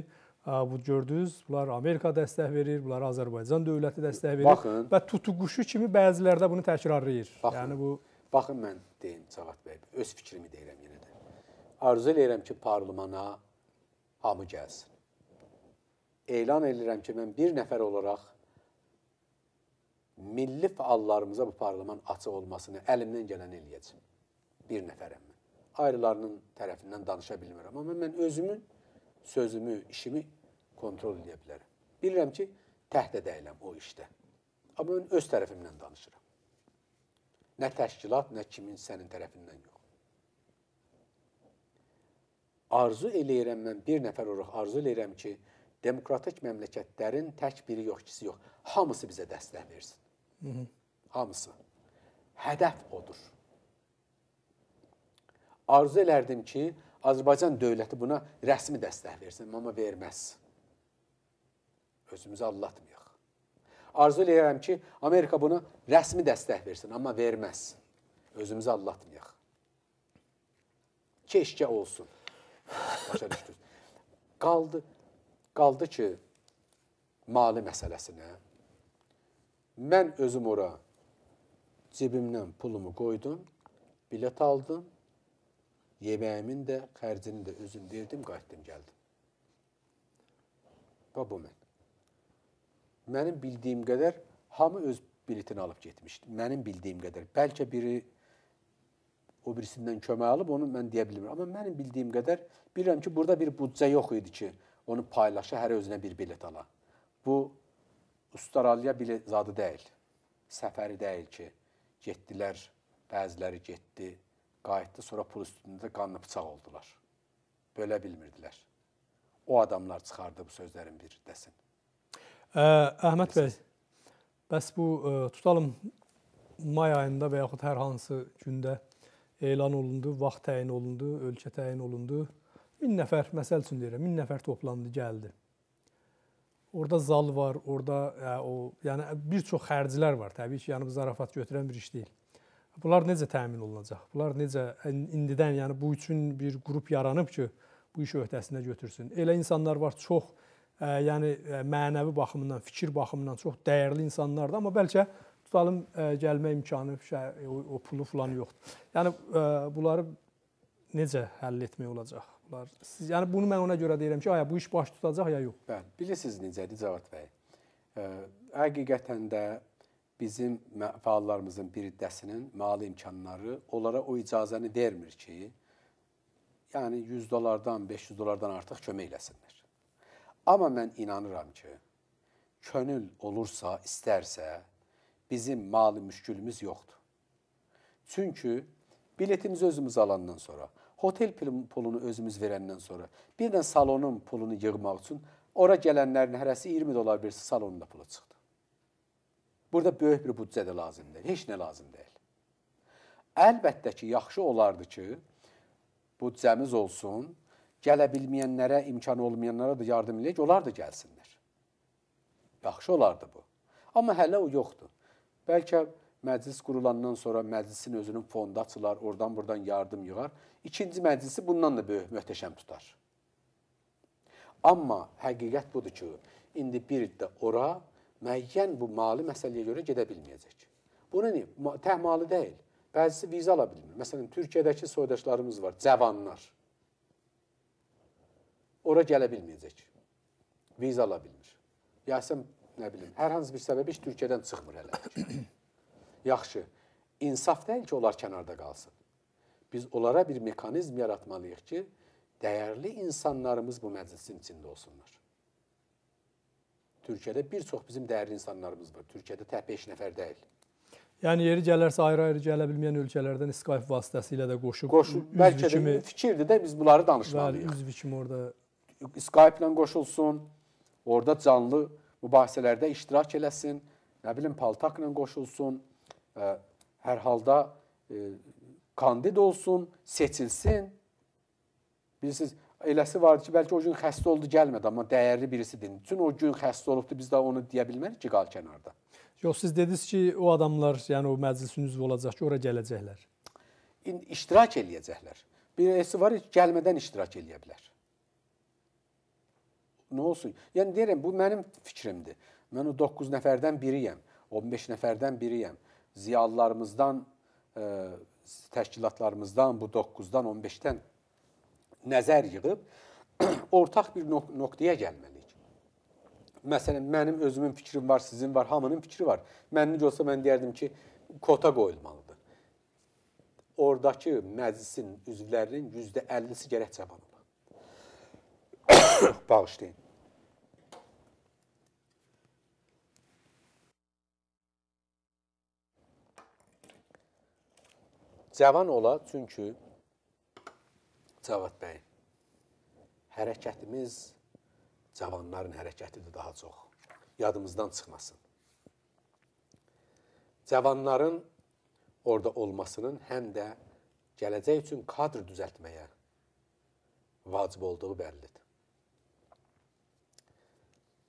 bu gördünüz, bunlar Amerika dəstək verir, bunlar Azərbaycan dövləti dəstək verir baxın, və tutuquşu kimi bəzilərdə bunu təkrarlayır. Baxın, yəni bu baxın mən deyim Cavad bəy, öz fikrimi deyirəm yenə də. Arzu eləyirəm ki, parlamenta hamı gəlsin. Elan edirəm ki, mən bir nəfər olaraq milli fəallarımıza bu parlament açıq olmasını əlimdən gələni eləyəcəm. Bir nəfərəm mən ayrılarının tərəfindən danışa bilmirəm. Amma mən özümün sözümü, işimi kontrol edə bilərəm. Bilirəm ki, təhddə deyiləm o işdə. Amma mən öz tərəfimdən danışıram. Nə təşkilat, nə kimin sənin tərəfindən yox. Arzu eləyirəm mən bir nəfər olaraq arzu eləyirəm ki, demokratik məmləkətlərin tək biri yox, ikisi yox. Hamısı bizə dəstək versin. Hı -hı. Hamısı. Hədəf odur arzu elərdim ki, Azərbaycan dövləti buna rəsmi dəstək versin, amma verməz. Özümüzü allatmayaq. Arzu eləyirəm ki, Amerika bunu rəsmi dəstək versin, amma verməz. Özümüzü allatmayaq. Keşkə olsun. Başa düşdünüz. Qaldı, qaldı ki, mali məsələsinə. Mən özüm ora cibimdən pulumu qoydum, bilet aldım, Yeməyimin də, xərcini də özüm verdim, qayıtdım, gəldim. Və bu mən. Mənim bildiyim qədər hamı öz biletini alıb getmişdi. Mənim bildiyim qədər. Bəlkə biri o birisindən kömək alıb, onu mən deyə bilmirəm. Amma mənim bildiyim qədər bilirəm ki, burada bir büdcə yox idi ki, onu paylaşa hər özünə bir bilet ala. Bu Ustaraliya bilet zadı deyil. Səfəri deyil ki, getdilər, bəziləri getdi, Qayıtdı, sonra pul üstündə qanlı bıçaq oldular. Bölə bilmirdilər. O adamlar çıxardı bu sözlərin bir dəsin. Ə, Əhməd bəy, bəs bu ə, tutalım may ayında və yaxud hər hansı gündə elan olundu, vaxt təyin olundu, ölkə təyin olundu. 1000 nəfər, məsəl üçün deyirəm, 1000 nəfər toplandı, gəldi. Orda zal var, orada ə, o, yəni bir çox xərclər var. Təbii ki, yəni bu zarafat götürən bir iş deyil. Bunlar necə təmin olunacaq? Bunlar necə indidən, yəni bu üçün bir qrup yaranıb ki, bu işi öhdəsinə götürsün. Elə insanlar var, çox ə, e, yəni e, mənəvi baxımından, fikir baxımından çox dəyərli insanlardır, amma bəlkə tutalım ə, e, gəlmə imkanı, şəhər, o, o pulu falan yoxdur. Yəni ə, bunları necə həll etmək olacaq? Bunlar siz yəni bunu mən ona görə deyirəm ki, aya bu iş baş tutacaq ya yox. Bəli. Bilirsiniz necədir Cavad bəy? Ə, həqiqətən də bizim fəallarımızın bir iddəsinin mali imkanları onlara o icazəni vermir ki, yəni 100 dollardan, 500 dollardan artıq kömək eləsinlər. Amma mən inanıram ki, könül olursa, istərsə bizim mali müşkülümüz yoxdur. Çünki biletimizi özümüz alandan sonra, hotel pulunu özümüz verəndən sonra, bir də salonun pulunu yığmaq üçün ora gələnlərin hərəsi 20 dollar versə salonunda pulu çıxdı. Burada böyük bir büdcə də lazım deyil. Heç nə lazım deyil. Əlbəttə ki, yaxşı olardı ki, büdcəmiz olsun. Gələ bilməyənlərə, imkanı olmayanlara da yardım eləyək, onlar da gəlsinlər. Yaxşı olardı bu. Amma hələ o yoxdur. Bəlkə məclis qurulandan sonra məclisin özünün fondu açılar, oradan buradan yardım yığar. İkinci məclisi bundan da böyük möhtəşəm tutar. Amma həqiqət budur ki, indi bir də ora, müəyyən bu mali məsələyə görə gedə bilməyəcək. Bunu niyə? Təhmalı deyil. Bəzisi viza ala bilmir. Məsələn, Türkiyədəki soydaşlarımız var, cavanlar. Ora gələ bilməyəcək. Viza ala bilmir. Yəsən nə bilim, hər hansı bir səbəb heç Türkiyədən çıxmır hələ. Yaxşı. İnsaf deyil ki, onlar kənarda qalsın. Biz onlara bir mexanizm yaratmalıyıq ki, dəyərli insanlarımız bu məclisin içində olsunlar. Türkiyədə bir çox bizim dəyərli insanlarımız var. Türkiyədə tək 5 nəfər deyil. Yəni yeri gələrsə ayrı-ayrı gələ bilməyən ölkələrdən Skype vasitəsilə də qoşub Qoşu, bəlkə kimi, də fikirdir də biz bunları danışmalıyıq. Bəli, üzvü kimi orada Skype ilə qoşulsun. Orada canlı mübahisələrdə iştirak eləsin. Nə bilim paltak ilə qoşulsun. Ə, e, hər halda ə, e, kandid olsun, seçilsin. Bilirsiniz, Eləsi vardı ki, bəlkə o gün xəstə oldu, gəlmədi, amma dəyərli birisidir. Bütün o gün xəstə olubdu, biz də onu deyə bilmərik ki, qal kənarda. Yox, siz dediniz ki, o adamlar, yəni o məclisin üzvü olacaq ki, ora gələcəklər. İndi iştirak eləyəcəklər. Birisi var ki, gəlmədən iştirak eləyə bilər. Nə olsun? Yəni deyirəm, bu mənim fikrimdir. Mən o 9 nəfərdən biriyəm, 15 nəfərdən biriyəm. Ziyalılarımızdan, ə, e, təşkilatlarımızdan, bu 9-dan, 15-dən nəzər yığıb ortaq bir nok noktaya gəlməliyik. Məsələn, mənim özümün fikrim var, sizin var, hamının fikri var. Mənim olsa mən deyərdim ki, kota qoyulmalıdır. Ordakı məclisin üzvlərinin %50-si gərək cavan ola. Bağışlayın. Cavan ola çünki Cavad bəy, hərəkətimiz cavanların hərəkətidir daha çox. Yadımızdan çıxmasın. Cavanların orada olmasının həm də gələcək üçün kadr düzəltməyə vacib olduğu bəllidir.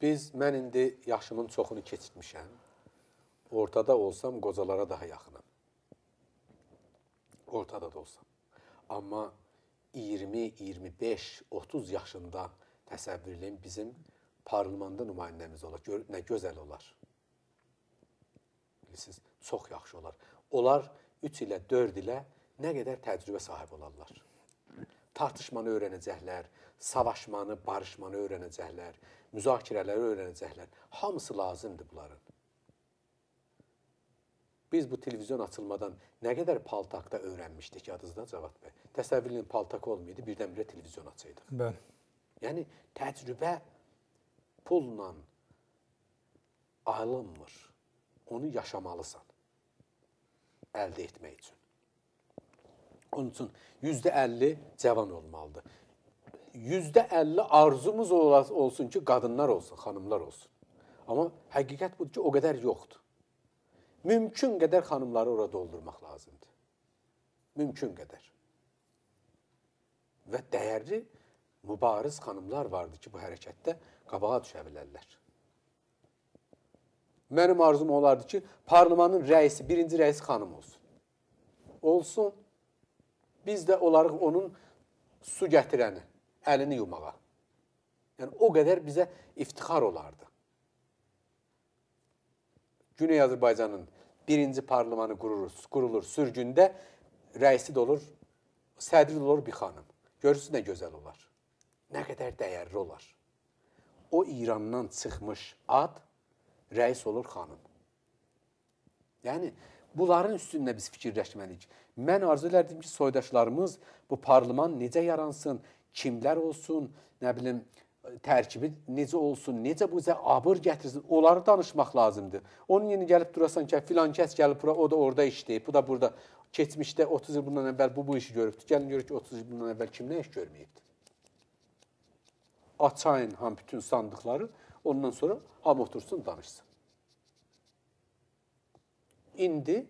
Biz mən indi yaşımın çoxunu keçirmişəm. Ortada olsam qocalara daha yaxınam. Ortada da olsam. Amma 20, 25, 30 yaşında təsəvvür eləyin bizim parlamenta nümayəndəmiz olar. Gör, nə gözəl olar. Bilirsiniz, çox yaxşı olar. Onlar 3 ilə 4 ilə nə qədər təcrübə sahibi olarlar. Tartışmanı öyrənəcəklər, savaşmanı, barışmanı öyrənəcəklər, müzakirələri öyrənəcəklər. Hamısı lazımdır bunların. Biz bu televizyon açılmadan nə qədər paltakda öyrənmişdik yadınızda Cavad bəy. Təsəvvür edin paltak olmaydı, birdən-birə televizyon açaydıq. Bəli. Yəni təcrübə pulla alınmır. Onu yaşamalısan əldə etmək üçün. Onun üçün %50 cavan olmalıdır. %50 arzumuz olsun ki, qadınlar olsun, xanımlar olsun. Amma həqiqət budur ki, o qədər yoxdur mümkün qədər xanımları ora doldurmaq lazımdır. Mümkün qədər. Və dəyərli mübariz xanımlar vardı ki, bu hərəkətdə qabağa düşə bilərlər. Mənim arzum olardı ki, parlamentın rəisi, birinci rəisi xanım olsun. Olsun. Biz də olarıq onun su gətirəni, əlini yumağa. Yəni o qədər bizə iftixar olardı. Güney Azərbaycanın birinci parlamanı qurulur, qurulur sürgündə rəisi də olur, sədri də olur bir xanım. Görürsüz nə gözəl olar. Nə qədər dəyərli olar. O İrandan çıxmış ad rəis olur xanım. Yəni bunların üstündə biz fikirləşməliyik. Mən arzu elərdim ki, soydaşlarımız bu parlament necə yaransın, kimlər olsun, nə bilim, tərkibi necə olsun, necə bu bizə abır gətirsin, onları danışmaq lazımdır. Onun yerinə gəlib durasan ki, filan kəs gəlib bura, o da orada işləyib, bu da burada. Keçmişdə 30 il bundan əvvəl bu bu işi görübdü. Gəlin görək ki, 30 il bundan əvvəl kim nə iş görməyibdi. Açayın ham bütün sandıqları, ondan sonra ham otursun, danışsın. İndi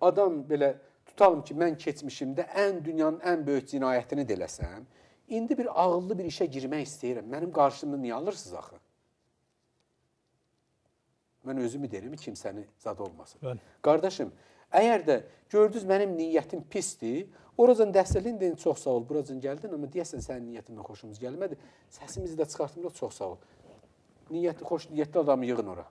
adam belə tutalım ki, mən keçmişimdə ən dünyanın ən böyük cinayətini deləsəm, de İndi bir ağıllı bir işə girmək istəyirəm. Mənim qarşımı niyə alırsınız axı? Mən özümü deyirəm, kimsəni zad olmasın. Bəli. Qardaşım, əgər də gördünüz mənim niyyətim pisdir, oracan dəstəklin deyin çox sağ ol, buracan gəldin, amma deyəsən sənin niyyətinlə xoşumuz gəlmədi. Səsimizi də çıxartmırıq, çox sağ ol. Niyyəti xoş niyyətli adamı yığın ora.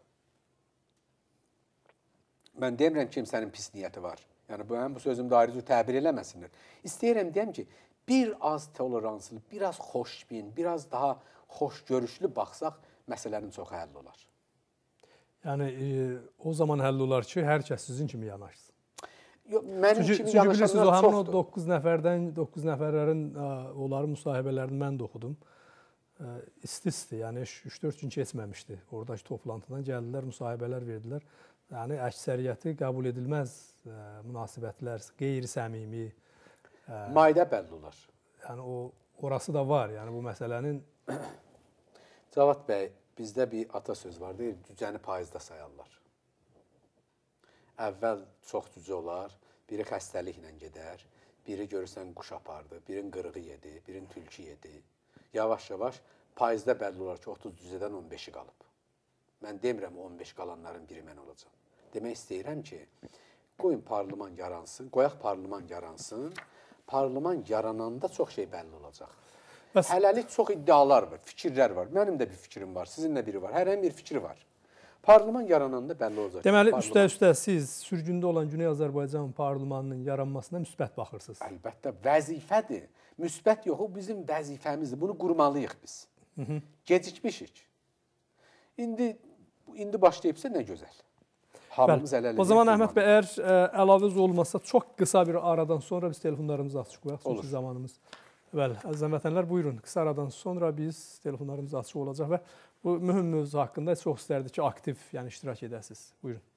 Mən demirəm kimsənin pis niyyəti var. Yəni bu mənim bu sözümdə ayrıca təbir eləməsinlər. İstəyirəm deyim ki, bir az toleranslı, biraz xoşbin, biraz daha xoşgörüşlü baxsaq, məsələnin çoxu həll olar. Yəni e, o zaman həll olar ki, hər kəs sizin kimi yanaşsın. Yox, mənim çünki, kimi çünki bilirsiniz, o həmin o 9 nəfərdən 9 nəfərlərin ə, e, onların müsahibələrini mən də oxudum. E, İsti-isti, yəni 3-4 gün keçməmişdi. Ordakı toplantıdan gəldilər, müsahibələr verdilər. Yəni əksəriyyəti qəbul edilməz ə, e, münasibətlər, qeyri-səmimi, Hə. Mayda bəlli olar. Yəni o orası da var. Yəni bu məsələnin Cavad bəy, bizdə bir ata söz var deyir, cücəni payızda sayarlar. Əvvəl çox cücə olar, biri xəstəliklə gedər, biri görürsən quş apardı, birin qırığı yedi, birin tülkü yedi. Yavaş-yavaş payızda bəlli olar ki, 30 cüzədən 15-i qalıb. Mən demirəm 15 qalanların biri mən olacam. Demək istəyirəm ki, qoyun parlament yaransın, qoyaq parlament yaransın parlament yarananda çox şey bəlli olacaq. Bəs hələlik çox iddialar var, fikirlər var. Mənim də bir fikrim var, sizin də biri var. Hərənin bir fikri var. Parlament yarananda bəlli olacaq. Deməli, üstə-üstə siz sürgündə olan Güney Azərbaycan parlamentinin yaranmasına müsbət baxırsınız. Əlbəttə, vəzifədir. Müsbət yox, o bizim vəzifəmizdir. Bunu qurmalıyıq biz. Hı -hı. Gecikmişik. İndi indi başlayıbsa nə gözəl hamımız əl O zaman Əhməd bəy, əgər ə, e, əlavə olmasa, çox qısa bir aradan sonra biz telefonlarımızı açıq qoyaq, çünki Olur. zamanımız. Bəli, əzizəm vətənlər, buyurun. Qısa aradan sonra biz telefonlarımız açıq olacaq və bu mühüm mövzu haqqında çox istərdik ki, aktiv, yəni iştirak edəsiniz. Buyurun.